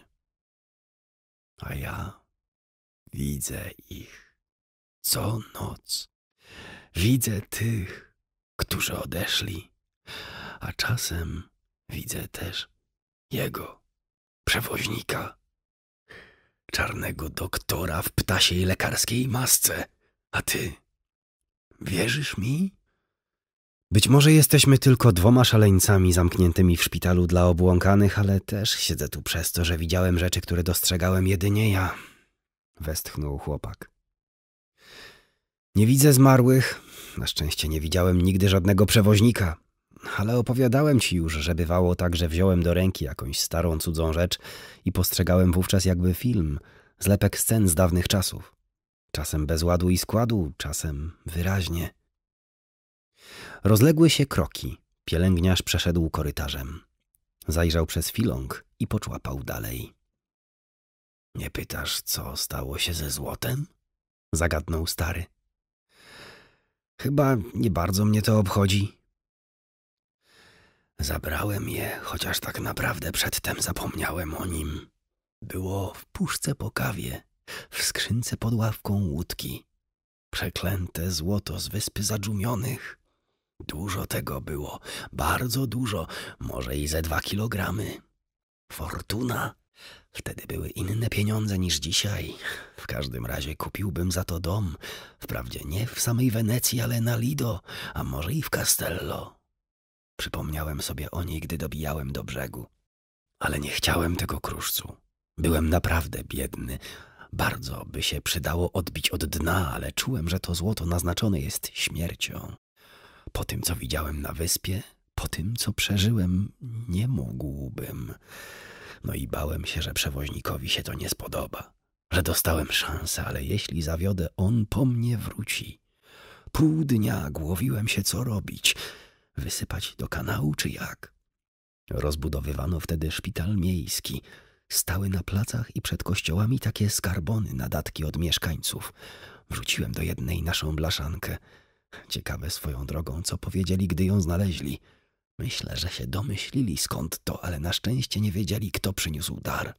a ja widzę ich co noc. Widzę tych, którzy odeszli, a czasem widzę też jego, przewoźnika czarnego doktora w ptasiej lekarskiej masce. A ty? Wierzysz mi? Być może jesteśmy tylko dwoma szaleńcami zamkniętymi w szpitalu dla obłąkanych, ale też siedzę tu przez to, że widziałem rzeczy, które dostrzegałem jedynie ja. Westchnął chłopak. Nie widzę zmarłych. Na szczęście nie widziałem nigdy żadnego przewoźnika, ale opowiadałem ci już, że bywało tak, że wziąłem do ręki jakąś starą cudzą rzecz i postrzegałem wówczas jakby film, zlepek scen z dawnych czasów. Czasem bez ładu i składu, czasem wyraźnie. Rozległy się kroki. Pielęgniarz przeszedł korytarzem. Zajrzał przez filong i poczłapał dalej. Nie pytasz, co stało się ze złotem? Zagadnął stary. Chyba nie bardzo mnie to obchodzi, Zabrałem je, chociaż tak naprawdę przedtem zapomniałem o nim. Było w puszce po kawie, w skrzynce pod ławką łódki. Przeklęte złoto z wyspy zadżumionych. Dużo tego było, bardzo dużo, może i ze dwa kilogramy. Fortuna? Wtedy były inne pieniądze niż dzisiaj. W każdym razie kupiłbym za to dom. Wprawdzie nie w samej Wenecji, ale na Lido, a może i w Castello. Przypomniałem sobie o niej, gdy dobijałem do brzegu. Ale nie chciałem tego kruszcu. Byłem naprawdę biedny. Bardzo by się przydało odbić od dna, ale czułem, że to złoto naznaczone jest śmiercią. Po tym, co widziałem na wyspie, po tym, co przeżyłem, nie mógłbym. No i bałem się, że przewoźnikowi się to nie spodoba. Że dostałem szansę, ale jeśli zawiodę, on po mnie wróci. Pół dnia głowiłem się, co robić – wysypać do kanału czy jak? Rozbudowywano wtedy szpital miejski. Stały na placach i przed kościołami takie skarbony nadatki od mieszkańców. Wrzuciłem do jednej naszą blaszankę. Ciekawe swoją drogą, co powiedzieli, gdy ją znaleźli. Myślę, że się domyślili skąd to, ale na szczęście nie wiedzieli, kto przyniósł dar.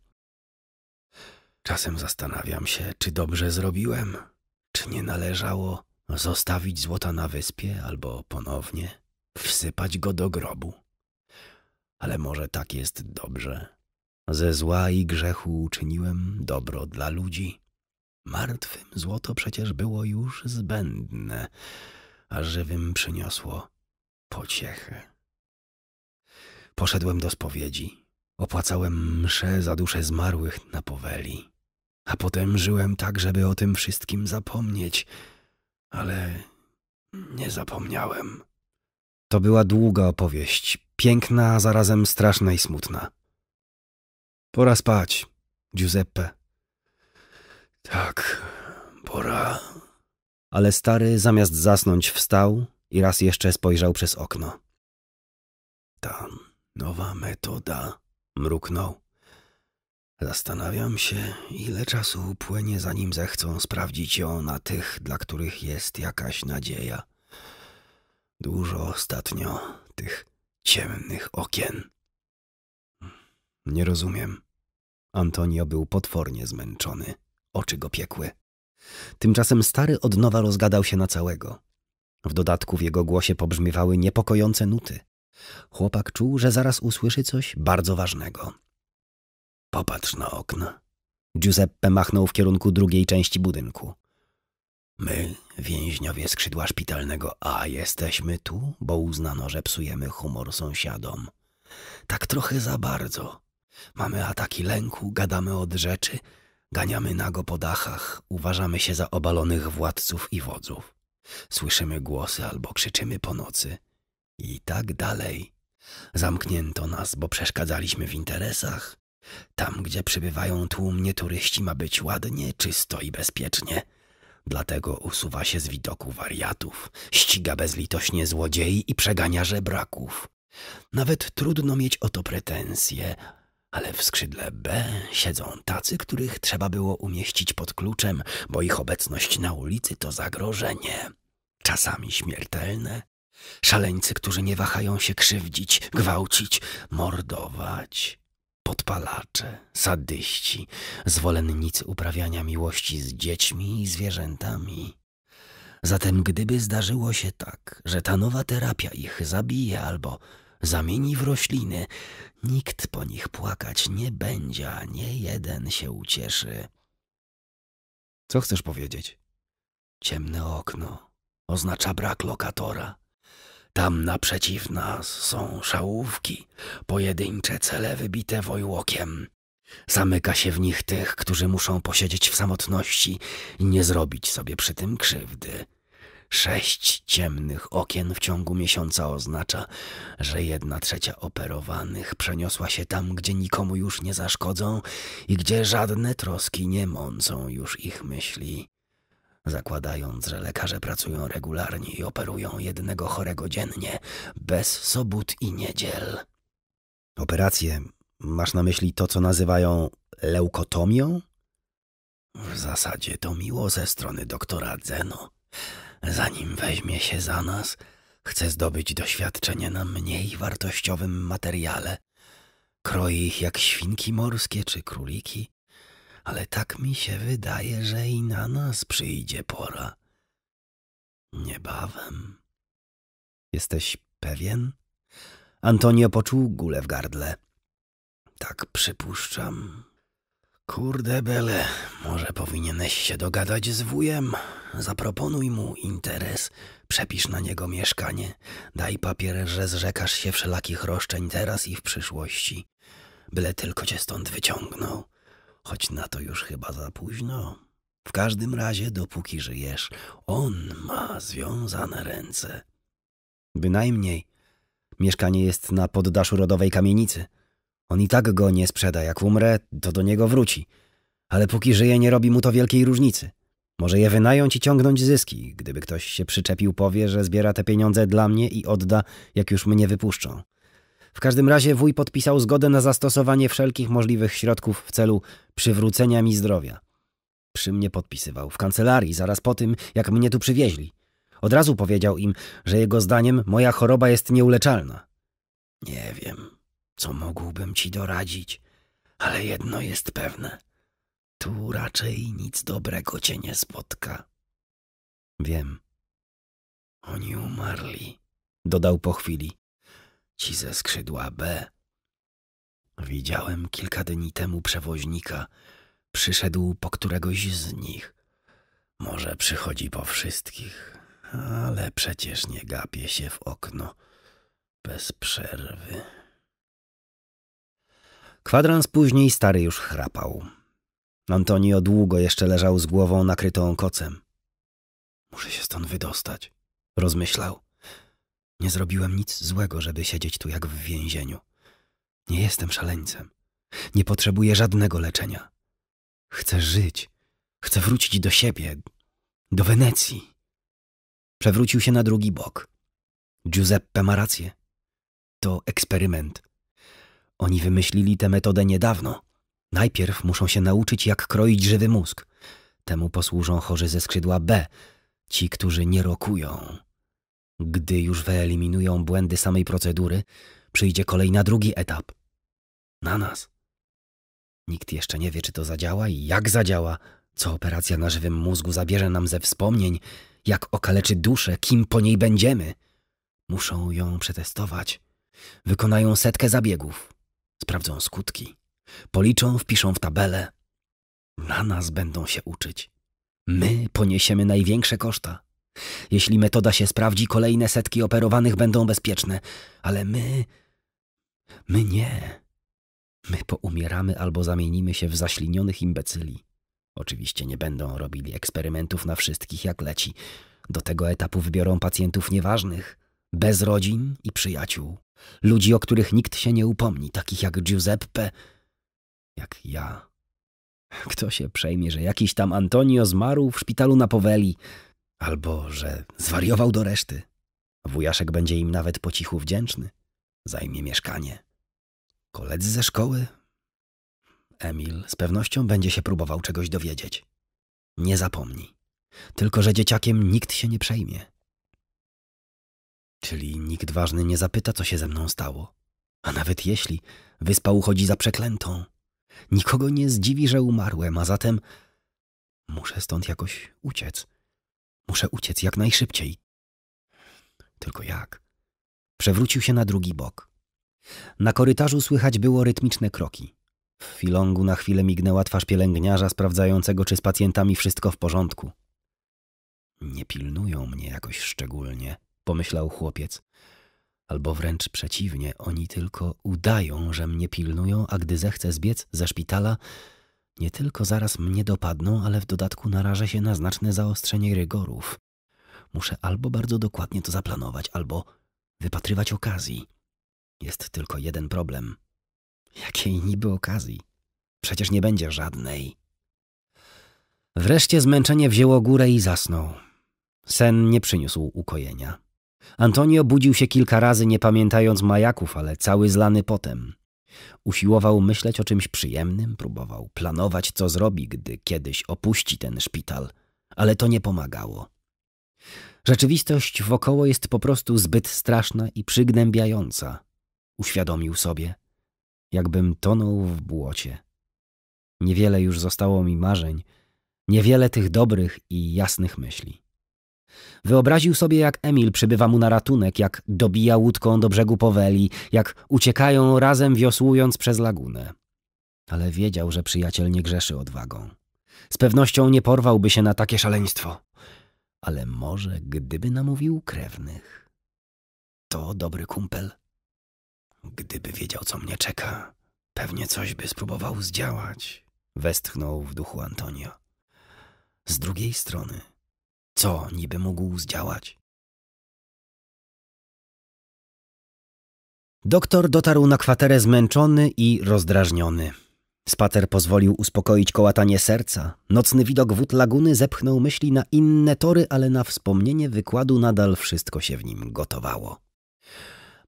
Czasem zastanawiam się, czy dobrze zrobiłem, czy nie należało zostawić złota na wyspie albo ponownie wsypać go do grobu. Ale może tak jest dobrze. Ze zła i grzechu uczyniłem dobro dla ludzi. Martwym złoto przecież było już zbędne, a żywym przyniosło pociechę. Poszedłem do spowiedzi. Opłacałem msze za dusze zmarłych na poweli. A potem żyłem tak, żeby o tym wszystkim zapomnieć. Ale nie zapomniałem. To była długa opowieść, piękna, a zarazem straszna i smutna. Pora spać, Giuseppe. Tak, pora. Ale stary, zamiast zasnąć, wstał i raz jeszcze spojrzał przez okno. Ta nowa metoda, mruknął. Zastanawiam się, ile czasu upłynie, zanim zechcą sprawdzić ją na tych, dla których jest jakaś nadzieja. Dużo ostatnio tych ciemnych okien. Nie rozumiem. Antonio był potwornie zmęczony. Oczy go piekły. Tymczasem stary od nowa rozgadał się na całego. W dodatku w jego głosie pobrzmiewały niepokojące nuty. Chłopak czuł, że zaraz usłyszy coś bardzo ważnego. Popatrz na okno. Giuseppe machnął w kierunku drugiej części budynku. My, więźniowie skrzydła szpitalnego A, jesteśmy tu, bo uznano, że psujemy humor sąsiadom. Tak trochę za bardzo. Mamy ataki lęku, gadamy od rzeczy, ganiamy nago po dachach, uważamy się za obalonych władców i wodzów. Słyszymy głosy albo krzyczymy po nocy. I tak dalej. Zamknięto nas, bo przeszkadzaliśmy w interesach. Tam, gdzie przybywają tłumnie turyści, ma być ładnie, czysto i bezpiecznie. Dlatego usuwa się z widoku wariatów, ściga bezlitośnie złodziei i przegania żebraków. Nawet trudno mieć o to pretensje, ale w skrzydle B siedzą tacy, których trzeba było umieścić pod kluczem, bo ich obecność na ulicy to zagrożenie. Czasami śmiertelne. Szaleńcy, którzy nie wahają się krzywdzić, gwałcić, mordować podpalacze, sadyści, zwolennicy uprawiania miłości z dziećmi i zwierzętami. Zatem gdyby zdarzyło się tak, że ta nowa terapia ich zabije albo zamieni w rośliny, nikt po nich płakać nie będzie, a nie jeden się ucieszy. Co chcesz powiedzieć? Ciemne okno oznacza brak lokatora. Tam naprzeciw nas są szałówki, pojedyncze cele wybite wojłokiem. Zamyka się w nich tych, którzy muszą posiedzieć w samotności i nie zrobić sobie przy tym krzywdy. Sześć ciemnych okien w ciągu miesiąca oznacza, że jedna trzecia operowanych przeniosła się tam, gdzie nikomu już nie zaszkodzą i gdzie żadne troski nie mącą już ich myśli zakładając, że lekarze pracują regularnie i operują jednego chorego dziennie, bez sobót i niedziel. Operacje masz na myśli to, co nazywają leukotomią? W zasadzie to miło ze strony doktora Zeno. Zanim weźmie się za nas, chce zdobyć doświadczenie na mniej wartościowym materiale. Kroi ich jak świnki morskie czy króliki ale tak mi się wydaje, że i na nas przyjdzie pora. Niebawem. Jesteś pewien? Antonio poczuł gulę w gardle. Tak przypuszczam. Kurde, Bele, może powinieneś się dogadać z wujem. Zaproponuj mu interes, przepisz na niego mieszkanie, daj papier, że zrzekasz się wszelakich roszczeń teraz i w przyszłości, byle tylko cię stąd wyciągnął choć na to już chyba za późno. W każdym razie, dopóki żyjesz, on ma związane ręce. Bynajmniej. Mieszkanie jest na poddaszu rodowej kamienicy. On i tak go nie sprzeda. Jak umrę, to do niego wróci. Ale póki żyje, nie robi mu to wielkiej różnicy. Może je wynająć i ciągnąć zyski. Gdyby ktoś się przyczepił, powie, że zbiera te pieniądze dla mnie i odda, jak już mnie wypuszczą. W każdym razie wuj podpisał zgodę na zastosowanie wszelkich możliwych środków w celu przywrócenia mi zdrowia. Przy mnie podpisywał, w kancelarii, zaraz po tym, jak mnie tu przywieźli. Od razu powiedział im, że jego zdaniem moja choroba jest nieuleczalna. Nie wiem, co mógłbym ci doradzić, ale jedno jest pewne. Tu raczej nic dobrego cię nie spotka. Wiem. Oni umarli, dodał po chwili ci ze skrzydła B. Widziałem kilka dni temu przewoźnika. Przyszedł po któregoś z nich. Może przychodzi po wszystkich, ale przecież nie gapię się w okno bez przerwy. Kwadrans później stary już chrapał. Antonio długo jeszcze leżał z głową nakrytą kocem. Muszę się stąd wydostać, rozmyślał. Nie zrobiłem nic złego, żeby siedzieć tu jak w więzieniu. Nie jestem szaleńcem. Nie potrzebuję żadnego leczenia. Chcę żyć. Chcę wrócić do siebie, do Wenecji. Przewrócił się na drugi bok. Giuseppe ma rację. To eksperyment. Oni wymyślili tę metodę niedawno. Najpierw muszą się nauczyć, jak kroić żywy mózg. Temu posłużą chorzy ze skrzydła B, ci, którzy nie rokują. Gdy już wyeliminują błędy samej procedury, przyjdzie kolej na drugi etap. Na nas. Nikt jeszcze nie wie, czy to zadziała i jak zadziała, co operacja na żywym mózgu zabierze nam ze wspomnień, jak okaleczy duszę, kim po niej będziemy. Muszą ją przetestować. Wykonają setkę zabiegów. Sprawdzą skutki. Policzą, wpiszą w tabelę. Na nas będą się uczyć. My poniesiemy największe koszta. Jeśli metoda się sprawdzi, kolejne setki operowanych będą bezpieczne. Ale my... My nie. My poumieramy albo zamienimy się w zaślinionych imbecyli. Oczywiście nie będą robili eksperymentów na wszystkich jak leci. Do tego etapu wybiorą pacjentów nieważnych, bez rodzin i przyjaciół. Ludzi, o których nikt się nie upomni, takich jak Giuseppe, jak ja. Kto się przejmie, że jakiś tam Antonio zmarł w szpitalu na Poweli, Albo że zwariował do reszty. Wujaszek będzie im nawet po cichu wdzięczny. Zajmie mieszkanie. Koledzy ze szkoły? Emil z pewnością będzie się próbował czegoś dowiedzieć. Nie zapomni. Tylko, że dzieciakiem nikt się nie przejmie. Czyli nikt ważny nie zapyta, co się ze mną stało. A nawet jeśli, wyspa uchodzi za przeklętą. Nikogo nie zdziwi, że umarłem, a zatem muszę stąd jakoś uciec. Muszę uciec jak najszybciej. Tylko jak? Przewrócił się na drugi bok. Na korytarzu słychać było rytmiczne kroki. W filongu na chwilę mignęła twarz pielęgniarza sprawdzającego, czy z pacjentami wszystko w porządku. Nie pilnują mnie jakoś szczególnie, pomyślał chłopiec. Albo wręcz przeciwnie, oni tylko udają, że mnie pilnują, a gdy zechcę zbiec ze szpitala, nie tylko zaraz mnie dopadną, ale w dodatku narażę się na znaczne zaostrzenie rygorów. Muszę albo bardzo dokładnie to zaplanować, albo wypatrywać okazji. Jest tylko jeden problem. Jakiej niby okazji? Przecież nie będzie żadnej. Wreszcie zmęczenie wzięło górę i zasnął. Sen nie przyniósł ukojenia. Antonio budził się kilka razy, nie pamiętając majaków, ale cały zlany potem. Usiłował myśleć o czymś przyjemnym, próbował planować, co zrobi, gdy kiedyś opuści ten szpital, ale to nie pomagało. Rzeczywistość wokoło jest po prostu zbyt straszna i przygnębiająca, uświadomił sobie, jakbym tonął w błocie. Niewiele już zostało mi marzeń, niewiele tych dobrych i jasnych myśli. Wyobraził sobie, jak Emil przybywa mu na ratunek, jak dobija łódką do brzegu poweli, jak uciekają razem wiosłując przez lagunę. Ale wiedział, że przyjaciel nie grzeszy odwagą. Z pewnością nie porwałby się na takie szaleństwo. Ale może gdyby namówił krewnych. To dobry kumpel. Gdyby wiedział, co mnie czeka, pewnie coś by spróbował zdziałać. Westchnął w duchu Antonio. Z drugiej strony co niby mógł zdziałać? Doktor dotarł na kwaterę zmęczony i rozdrażniony. Spacer pozwolił uspokoić kołatanie serca. Nocny widok wód laguny zepchnął myśli na inne tory, ale na wspomnienie wykładu nadal wszystko się w nim gotowało.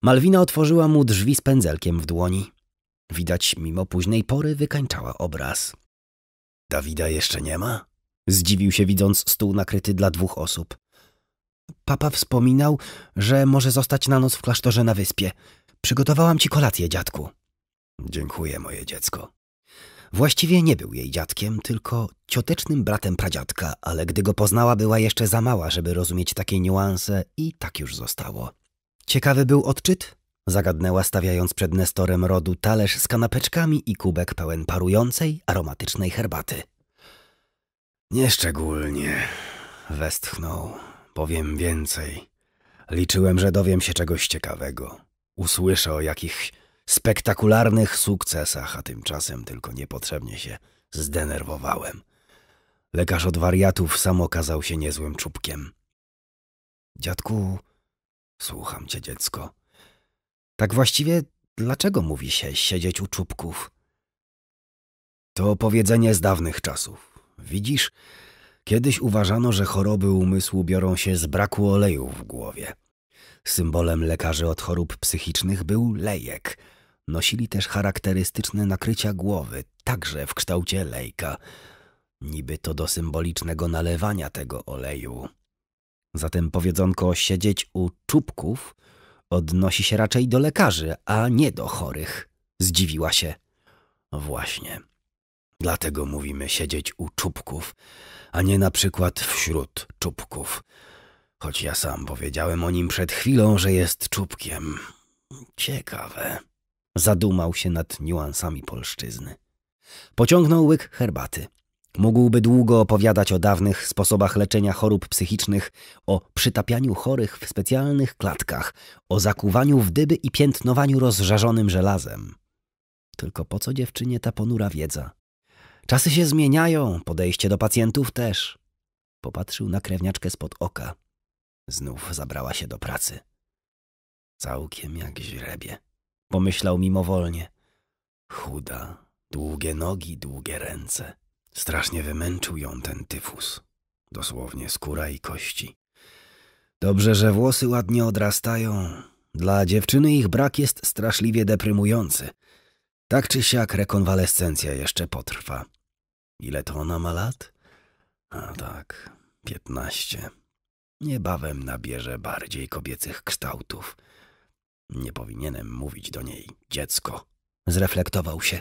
Malwina otworzyła mu drzwi z pędzelkiem w dłoni. Widać, mimo późnej pory wykańczała obraz. Dawida jeszcze nie ma? Zdziwił się widząc stół nakryty dla dwóch osób. Papa wspominał, że może zostać na noc w klasztorze na wyspie. Przygotowałam ci kolację, dziadku. Dziękuję, moje dziecko. Właściwie nie był jej dziadkiem, tylko ciotecznym bratem pradziadka, ale gdy go poznała, była jeszcze za mała, żeby rozumieć takie niuanse i tak już zostało. Ciekawy był odczyt? Zagadnęła, stawiając przed Nestorem rodu talerz z kanapeczkami i kubek pełen parującej, aromatycznej herbaty. Nieszczególnie. Westchnął. Powiem więcej. Liczyłem, że dowiem się czegoś ciekawego. Usłyszę o jakichś spektakularnych sukcesach, a tymczasem tylko niepotrzebnie się zdenerwowałem. Lekarz od wariatów sam okazał się niezłym czubkiem. Dziadku, słucham cię, dziecko. Tak właściwie dlaczego mówi się siedzieć u czubków? To powiedzenie z dawnych czasów. Widzisz, kiedyś uważano, że choroby umysłu biorą się z braku oleju w głowie. Symbolem lekarzy od chorób psychicznych był lejek. Nosili też charakterystyczne nakrycia głowy, także w kształcie lejka. Niby to do symbolicznego nalewania tego oleju. Zatem powiedzonko siedzieć u czubków odnosi się raczej do lekarzy, a nie do chorych. Zdziwiła się. Właśnie. Dlatego mówimy siedzieć u czubków, a nie na przykład wśród czubków. Choć ja sam powiedziałem o nim przed chwilą, że jest czubkiem. Ciekawe. Zadumał się nad niuansami polszczyzny. Pociągnął łyk herbaty. Mógłby długo opowiadać o dawnych sposobach leczenia chorób psychicznych, o przytapianiu chorych w specjalnych klatkach, o zakuwaniu w dyby i piętnowaniu rozżarzonym żelazem. Tylko po co dziewczynie ta ponura wiedza? Czasy się zmieniają, podejście do pacjentów też. Popatrzył na krewniaczkę spod oka. Znów zabrała się do pracy. Całkiem jak źrebie, pomyślał mimowolnie. Chuda, długie nogi, długie ręce. Strasznie wymęczył ją ten tyfus. Dosłownie skóra i kości. Dobrze, że włosy ładnie odrastają. Dla dziewczyny ich brak jest straszliwie deprymujący – tak czy siak rekonwalescencja jeszcze potrwa. Ile to ona ma lat? A tak, piętnaście. Niebawem nabierze bardziej kobiecych kształtów. Nie powinienem mówić do niej dziecko. Zreflektował się.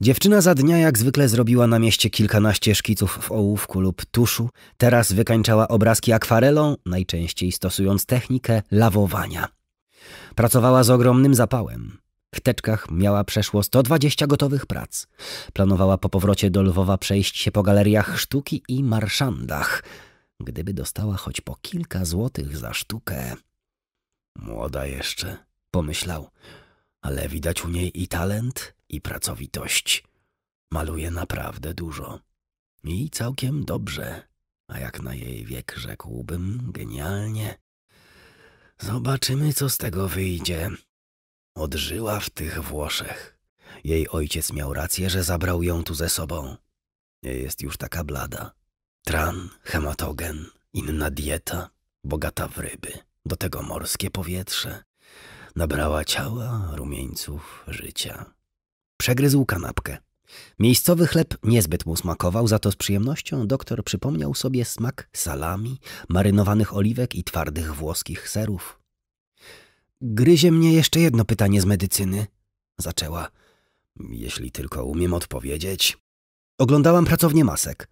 Dziewczyna za dnia jak zwykle zrobiła na mieście kilkanaście szkiców w ołówku lub tuszu, teraz wykańczała obrazki akwarelą, najczęściej stosując technikę lawowania. Pracowała z ogromnym zapałem. W teczkach miała przeszło 120 gotowych prac. Planowała po powrocie do Lwowa przejść się po galeriach sztuki i marszandach, gdyby dostała choć po kilka złotych za sztukę. Młoda jeszcze, pomyślał, ale widać u niej i talent, i pracowitość. Maluje naprawdę dużo. I całkiem dobrze, a jak na jej wiek rzekłbym, genialnie. Zobaczymy, co z tego wyjdzie. Odżyła w tych Włoszech. Jej ojciec miał rację, że zabrał ją tu ze sobą. Nie jest już taka blada. Tran, hematogen, inna dieta, bogata w ryby, do tego morskie powietrze. Nabrała ciała, rumieńców, życia. Przegryzł kanapkę. Miejscowy chleb niezbyt mu smakował, za to z przyjemnością doktor przypomniał sobie smak salami, marynowanych oliwek i twardych włoskich serów. Gryzie mnie jeszcze jedno pytanie z medycyny, zaczęła. Jeśli tylko umiem odpowiedzieć. Oglądałam pracownię masek.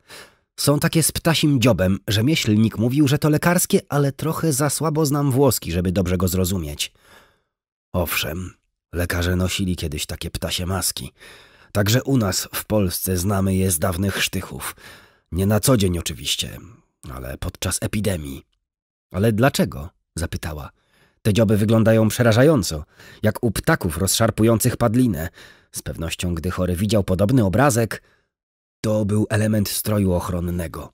Są takie z ptasim dziobem, rzemieślnik mówił, że to lekarskie, ale trochę za słabo znam włoski, żeby dobrze go zrozumieć. Owszem, lekarze nosili kiedyś takie ptasie maski. Także u nas w Polsce znamy je z dawnych sztychów. Nie na co dzień oczywiście, ale podczas epidemii. Ale dlaczego? zapytała. Te dzioby wyglądają przerażająco, jak u ptaków rozszarpujących padlinę. Z pewnością, gdy chory widział podobny obrazek, to był element stroju ochronnego.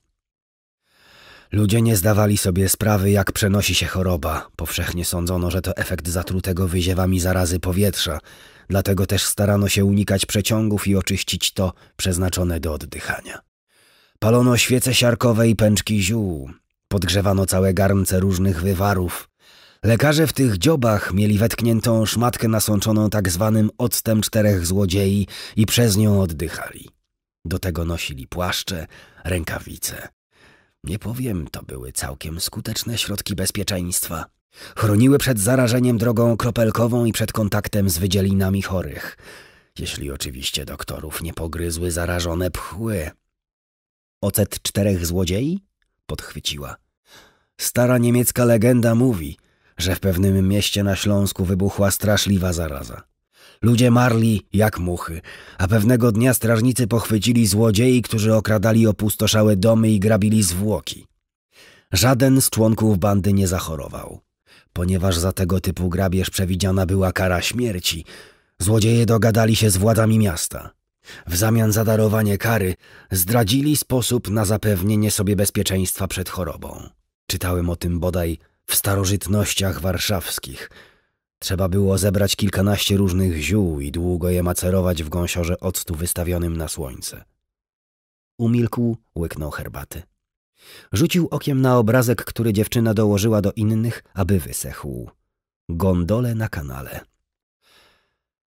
Ludzie nie zdawali sobie sprawy, jak przenosi się choroba. Powszechnie sądzono, że to efekt zatrutego wyziewami zarazy powietrza. Dlatego też starano się unikać przeciągów i oczyścić to przeznaczone do oddychania. Palono świece siarkowe i pęczki ziół. Podgrzewano całe garnce różnych wywarów. Lekarze w tych dziobach mieli wetkniętą szmatkę nasączoną tak zwanym octem czterech złodziei i przez nią oddychali. Do tego nosili płaszcze, rękawice. Nie powiem, to były całkiem skuteczne środki bezpieczeństwa. Chroniły przed zarażeniem drogą kropelkową i przed kontaktem z wydzielinami chorych. Jeśli oczywiście doktorów nie pogryzły zarażone pchły. Ocet czterech złodziei? Podchwyciła. Stara niemiecka legenda mówi, że w pewnym mieście na Śląsku wybuchła straszliwa zaraza. Ludzie marli jak muchy, a pewnego dnia strażnicy pochwycili złodziei, którzy okradali opustoszałe domy i grabili zwłoki. Żaden z członków bandy nie zachorował. Ponieważ za tego typu grabież przewidziana była kara śmierci, złodzieje dogadali się z władzami miasta. W zamian za darowanie kary zdradzili sposób na zapewnienie sobie bezpieczeństwa przed chorobą. Czytałem o tym bodaj w starożytnościach warszawskich. Trzeba było zebrać kilkanaście różnych ziół i długo je macerować w gąsiorze octu wystawionym na słońce. Umilkł, łyknął herbaty. Rzucił okiem na obrazek, który dziewczyna dołożyła do innych, aby wysechł. Gondole na kanale.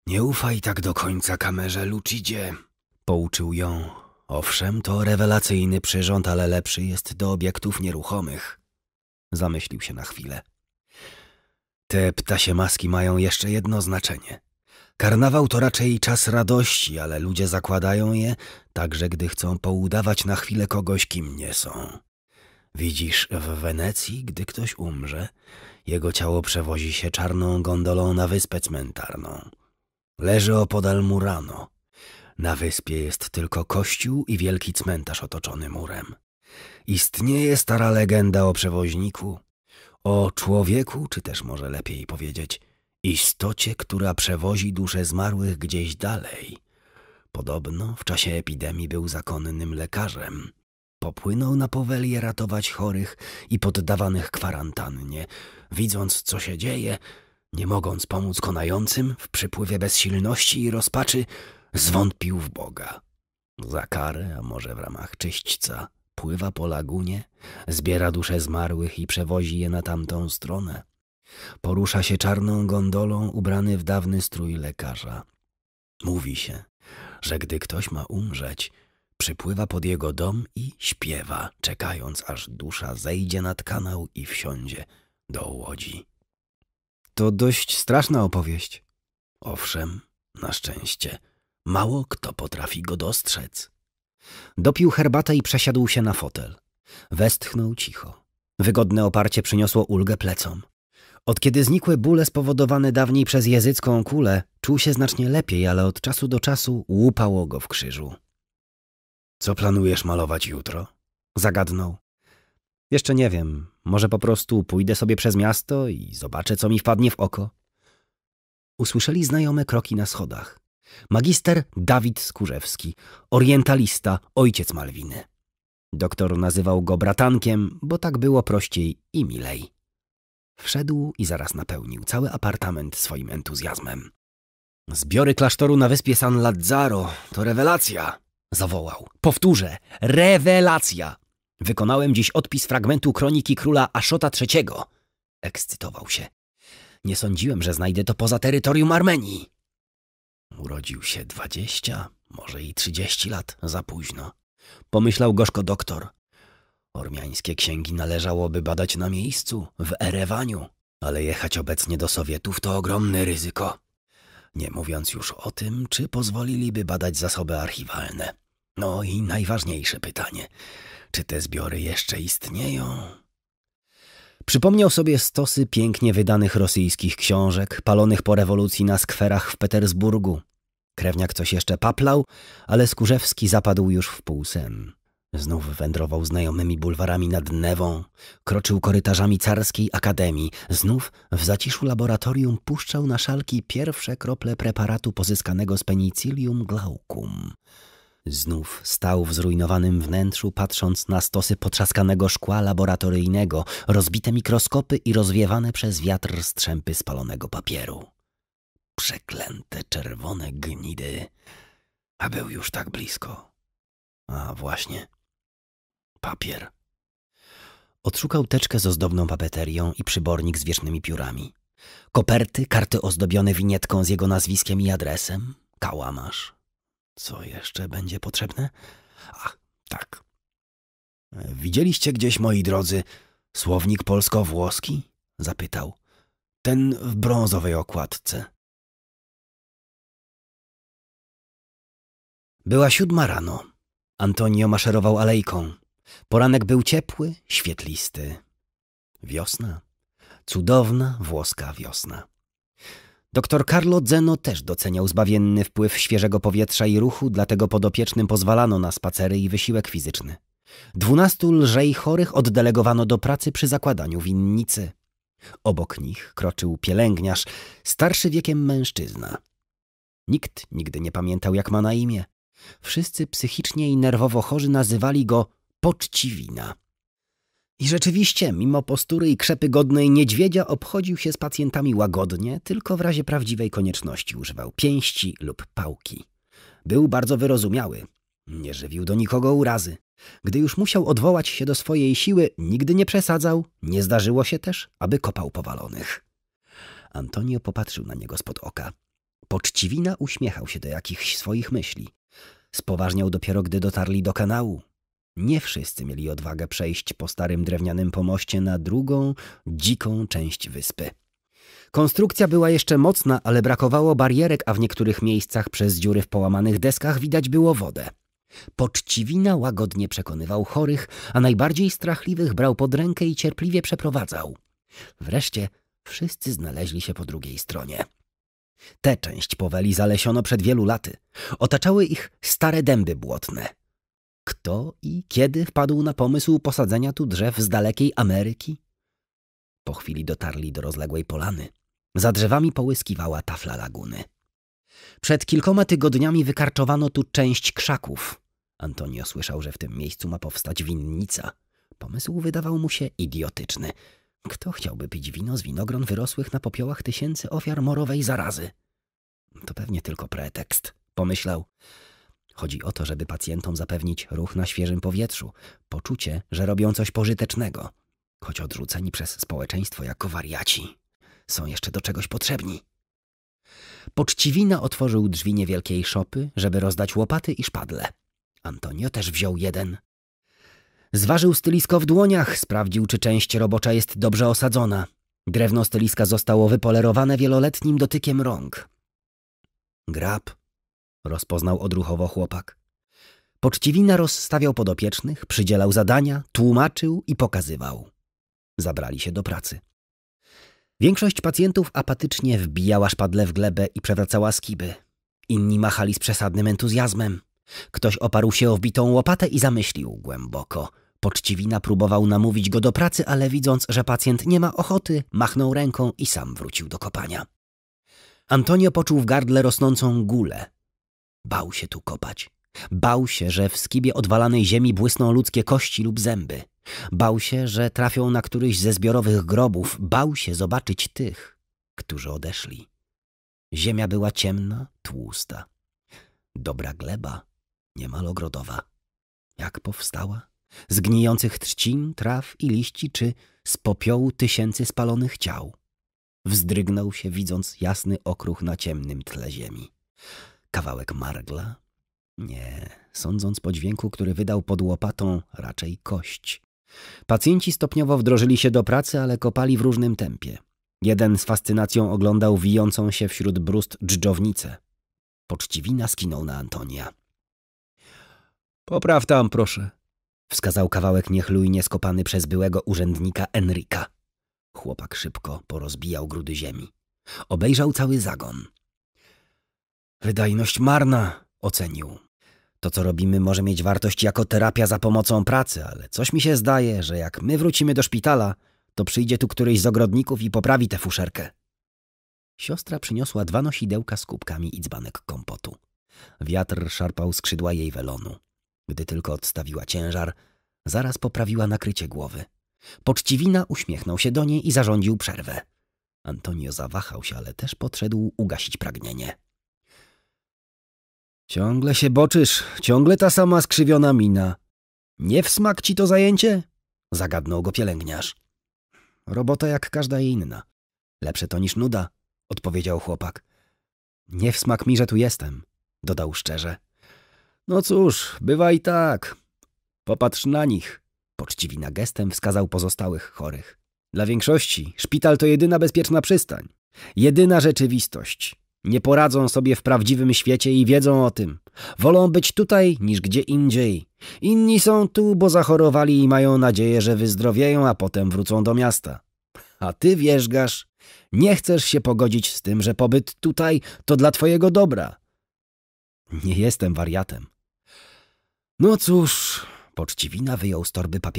Nie ufaj tak do końca kamerze, Lucidzie, pouczył ją. Owszem, to rewelacyjny przyrząd, ale lepszy jest do obiektów nieruchomych. Zamyślił się na chwilę. Te ptasie maski mają jeszcze jedno znaczenie. Karnawał to raczej czas radości, ale ludzie zakładają je także, gdy chcą poudawać na chwilę kogoś, kim nie są. Widzisz, w Wenecji, gdy ktoś umrze, jego ciało przewozi się czarną gondolą na wyspę cmentarną. Leży opodal Murano. Na wyspie jest tylko kościół i wielki cmentarz otoczony murem. Istnieje stara legenda o przewoźniku, o człowieku, czy też może lepiej powiedzieć, istocie, która przewozi dusze zmarłych gdzieś dalej. Podobno w czasie epidemii był zakonnym lekarzem. Popłynął na powelię ratować chorych i poddawanych kwarantannie. Widząc, co się dzieje, nie mogąc pomóc konającym w przypływie bezsilności i rozpaczy, zwątpił w Boga. Za karę, a może w ramach czyśćca, pływa po lagunie, zbiera dusze zmarłych i przewozi je na tamtą stronę. Porusza się czarną gondolą ubrany w dawny strój lekarza. Mówi się, że gdy ktoś ma umrzeć, przypływa pod jego dom i śpiewa, czekając aż dusza zejdzie nad kanał i wsiądzie do łodzi. To dość straszna opowieść. Owszem, na szczęście, mało kto potrafi go dostrzec. Dopił herbatę i przesiadł się na fotel. Westchnął cicho. Wygodne oparcie przyniosło ulgę plecom. Od kiedy znikły bóle spowodowane dawniej przez jezycką kulę, czuł się znacznie lepiej, ale od czasu do czasu łupało go w krzyżu. Co planujesz malować jutro? Zagadnął. Jeszcze nie wiem. Może po prostu pójdę sobie przez miasto i zobaczę, co mi wpadnie w oko. Usłyszeli znajome kroki na schodach. Magister Dawid Skórzewski, orientalista, ojciec Malwiny. Doktor nazywał go bratankiem, bo tak było prościej i milej. Wszedł i zaraz napełnił cały apartament swoim entuzjazmem. Zbiory klasztoru na wyspie San Lazzaro to rewelacja! zawołał. Powtórzę, rewelacja! Wykonałem dziś odpis fragmentu kroniki króla Aszota III. Ekscytował się. Nie sądziłem, że znajdę to poza terytorium Armenii. Urodził się dwadzieścia, może i trzydzieści lat za późno. Pomyślał gorzko doktor. Ormiańskie księgi należałoby badać na miejscu, w Erewaniu, ale jechać obecnie do Sowietów to ogromne ryzyko. Nie mówiąc już o tym, czy pozwoliliby badać zasoby archiwalne. No i najważniejsze pytanie: czy te zbiory jeszcze istnieją? Przypomniał sobie stosy pięknie wydanych rosyjskich książek, palonych po rewolucji na skwerach w Petersburgu. Krewniak coś jeszcze paplał, ale Skurzewski zapadł już w półsen. Znów wędrował znajomymi bulwarami nad Newą, kroczył korytarzami carskiej akademii, znów w zaciszu laboratorium puszczał na szalki pierwsze krople preparatu pozyskanego z penicillium glaucum. Znów stał w zrujnowanym wnętrzu, patrząc na stosy potrzaskanego szkła laboratoryjnego, rozbite mikroskopy i rozwiewane przez wiatr strzępy spalonego papieru. Przeklęte czerwone gnidy, a był już tak blisko. A właśnie, papier. Odszukał teczkę z ozdobną papeterią i przybornik z wiecznymi piórami. Koperty, karty ozdobione winietką z jego nazwiskiem i adresem, kałamarz, co jeszcze będzie potrzebne? A, tak. Widzieliście gdzieś, moi drodzy, słownik polsko-włoski? Zapytał. Ten w brązowej okładce. Była siódma rano. Antonio maszerował alejką. Poranek był ciepły, świetlisty. Wiosna. Cudowna włoska wiosna. Doktor Carlo Zeno też doceniał zbawienny wpływ świeżego powietrza i ruchu, dlatego podopiecznym pozwalano na spacery i wysiłek fizyczny. Dwunastu lżej chorych oddelegowano do pracy przy zakładaniu winnicy. Obok nich kroczył pielęgniarz, starszy wiekiem mężczyzna. Nikt nigdy nie pamiętał, jak ma na imię. Wszyscy psychicznie i nerwowo chorzy nazywali go poczciwina. I rzeczywiście, mimo postury i krzepy godnej niedźwiedzia, obchodził się z pacjentami łagodnie, tylko w razie prawdziwej konieczności używał pięści lub pałki. Był bardzo wyrozumiały. Nie żywił do nikogo urazy. Gdy już musiał odwołać się do swojej siły, nigdy nie przesadzał. Nie zdarzyło się też, aby kopał powalonych. Antonio popatrzył na niego spod oka. Poczciwina uśmiechał się do jakichś swoich myśli. Spoważniał dopiero, gdy dotarli do kanału. Nie wszyscy mieli odwagę przejść po starym drewnianym pomoście na drugą, dziką część wyspy. Konstrukcja była jeszcze mocna, ale brakowało barierek, a w niektórych miejscach przez dziury w połamanych deskach widać było wodę. Poczciwina łagodnie przekonywał chorych, a najbardziej strachliwych brał pod rękę i cierpliwie przeprowadzał. Wreszcie wszyscy znaleźli się po drugiej stronie. Tę część poweli zalesiono przed wielu laty. Otaczały ich stare dęby błotne. Kto i kiedy wpadł na pomysł posadzenia tu drzew z dalekiej Ameryki? Po chwili dotarli do rozległej polany. Za drzewami połyskiwała tafla laguny. Przed kilkoma tygodniami wykarczowano tu część krzaków. Antonio słyszał, że w tym miejscu ma powstać winnica. Pomysł wydawał mu się idiotyczny. Kto chciałby pić wino z winogron wyrosłych na popiołach tysięcy ofiar morowej zarazy? To pewnie tylko pretekst, pomyślał. Chodzi o to, żeby pacjentom zapewnić ruch na świeżym powietrzu, poczucie, że robią coś pożytecznego. Choć odrzuceni przez społeczeństwo jako wariaci, są jeszcze do czegoś potrzebni. Poczciwina otworzył drzwi niewielkiej szopy, żeby rozdać łopaty i szpadle. Antonio też wziął jeden. Zważył stylisko w dłoniach, sprawdził, czy część robocza jest dobrze osadzona. Drewno styliska zostało wypolerowane wieloletnim dotykiem rąk. Grab rozpoznał odruchowo chłopak. Poczciwina rozstawiał podopiecznych, przydzielał zadania, tłumaczył i pokazywał. Zabrali się do pracy. Większość pacjentów apatycznie wbijała szpadle w glebę i przewracała skiby. Inni machali z przesadnym entuzjazmem. Ktoś oparł się o wbitą łopatę i zamyślił głęboko. Poczciwina próbował namówić go do pracy, ale widząc, że pacjent nie ma ochoty, machnął ręką i sam wrócił do kopania. Antonio poczuł w gardle rosnącą gulę. Bał się tu kopać. Bał się, że w skibie odwalanej ziemi błysną ludzkie kości lub zęby. Bał się, że trafią na któryś ze zbiorowych grobów. Bał się zobaczyć tych, którzy odeszli. Ziemia była ciemna, tłusta. Dobra gleba, niemal ogrodowa. Jak powstała? Z gnijących trzcin, traw i liści, czy z popiołu tysięcy spalonych ciał? Wzdrygnął się, widząc jasny okruch na ciemnym tle ziemi. Kawałek margla? Nie, sądząc po dźwięku, który wydał pod łopatą, raczej kość. Pacjenci stopniowo wdrożyli się do pracy, ale kopali w różnym tempie. Jeden z fascynacją oglądał wijącą się wśród brust dżdżownicę. Poczciwina skinął na Antonia. Popraw tam, proszę. Wskazał kawałek niechlujnie skopany przez byłego urzędnika Enrika. Chłopak szybko porozbijał grudy ziemi. Obejrzał cały zagon. Wydajność marna, ocenił. To, co robimy, może mieć wartość jako terapia za pomocą pracy, ale coś mi się zdaje, że jak my wrócimy do szpitala, to przyjdzie tu któryś z ogrodników i poprawi tę fuszerkę. Siostra przyniosła dwa nosidełka z kubkami i dzbanek kompotu. Wiatr szarpał skrzydła jej welonu. Gdy tylko odstawiła ciężar, zaraz poprawiła nakrycie głowy. Poczciwina uśmiechnął się do niej i zarządził przerwę. Antonio zawahał się, ale też podszedł ugasić pragnienie. Ciągle się boczysz, ciągle ta sama skrzywiona mina. Nie w smak ci to zajęcie? Zagadnął go pielęgniarz. Robota jak każda inna. Lepsze to niż nuda, odpowiedział chłopak. Nie w smak mi, że tu jestem, dodał szczerze. No cóż, bywa i tak. Popatrz na nich. na gestem wskazał pozostałych chorych. Dla większości szpital to jedyna bezpieczna przystań. Jedyna rzeczywistość. Nie poradzą sobie w prawdziwym świecie i wiedzą o tym. Wolą być tutaj niż gdzie indziej. Inni są tu, bo zachorowali i mają nadzieję, że wyzdrowieją, a potem wrócą do miasta. A ty wierzgasz, nie chcesz się pogodzić z tym, że pobyt tutaj to dla twojego dobra. Nie jestem wariatem. No cóż, poczciwina wyjął z torby papierową.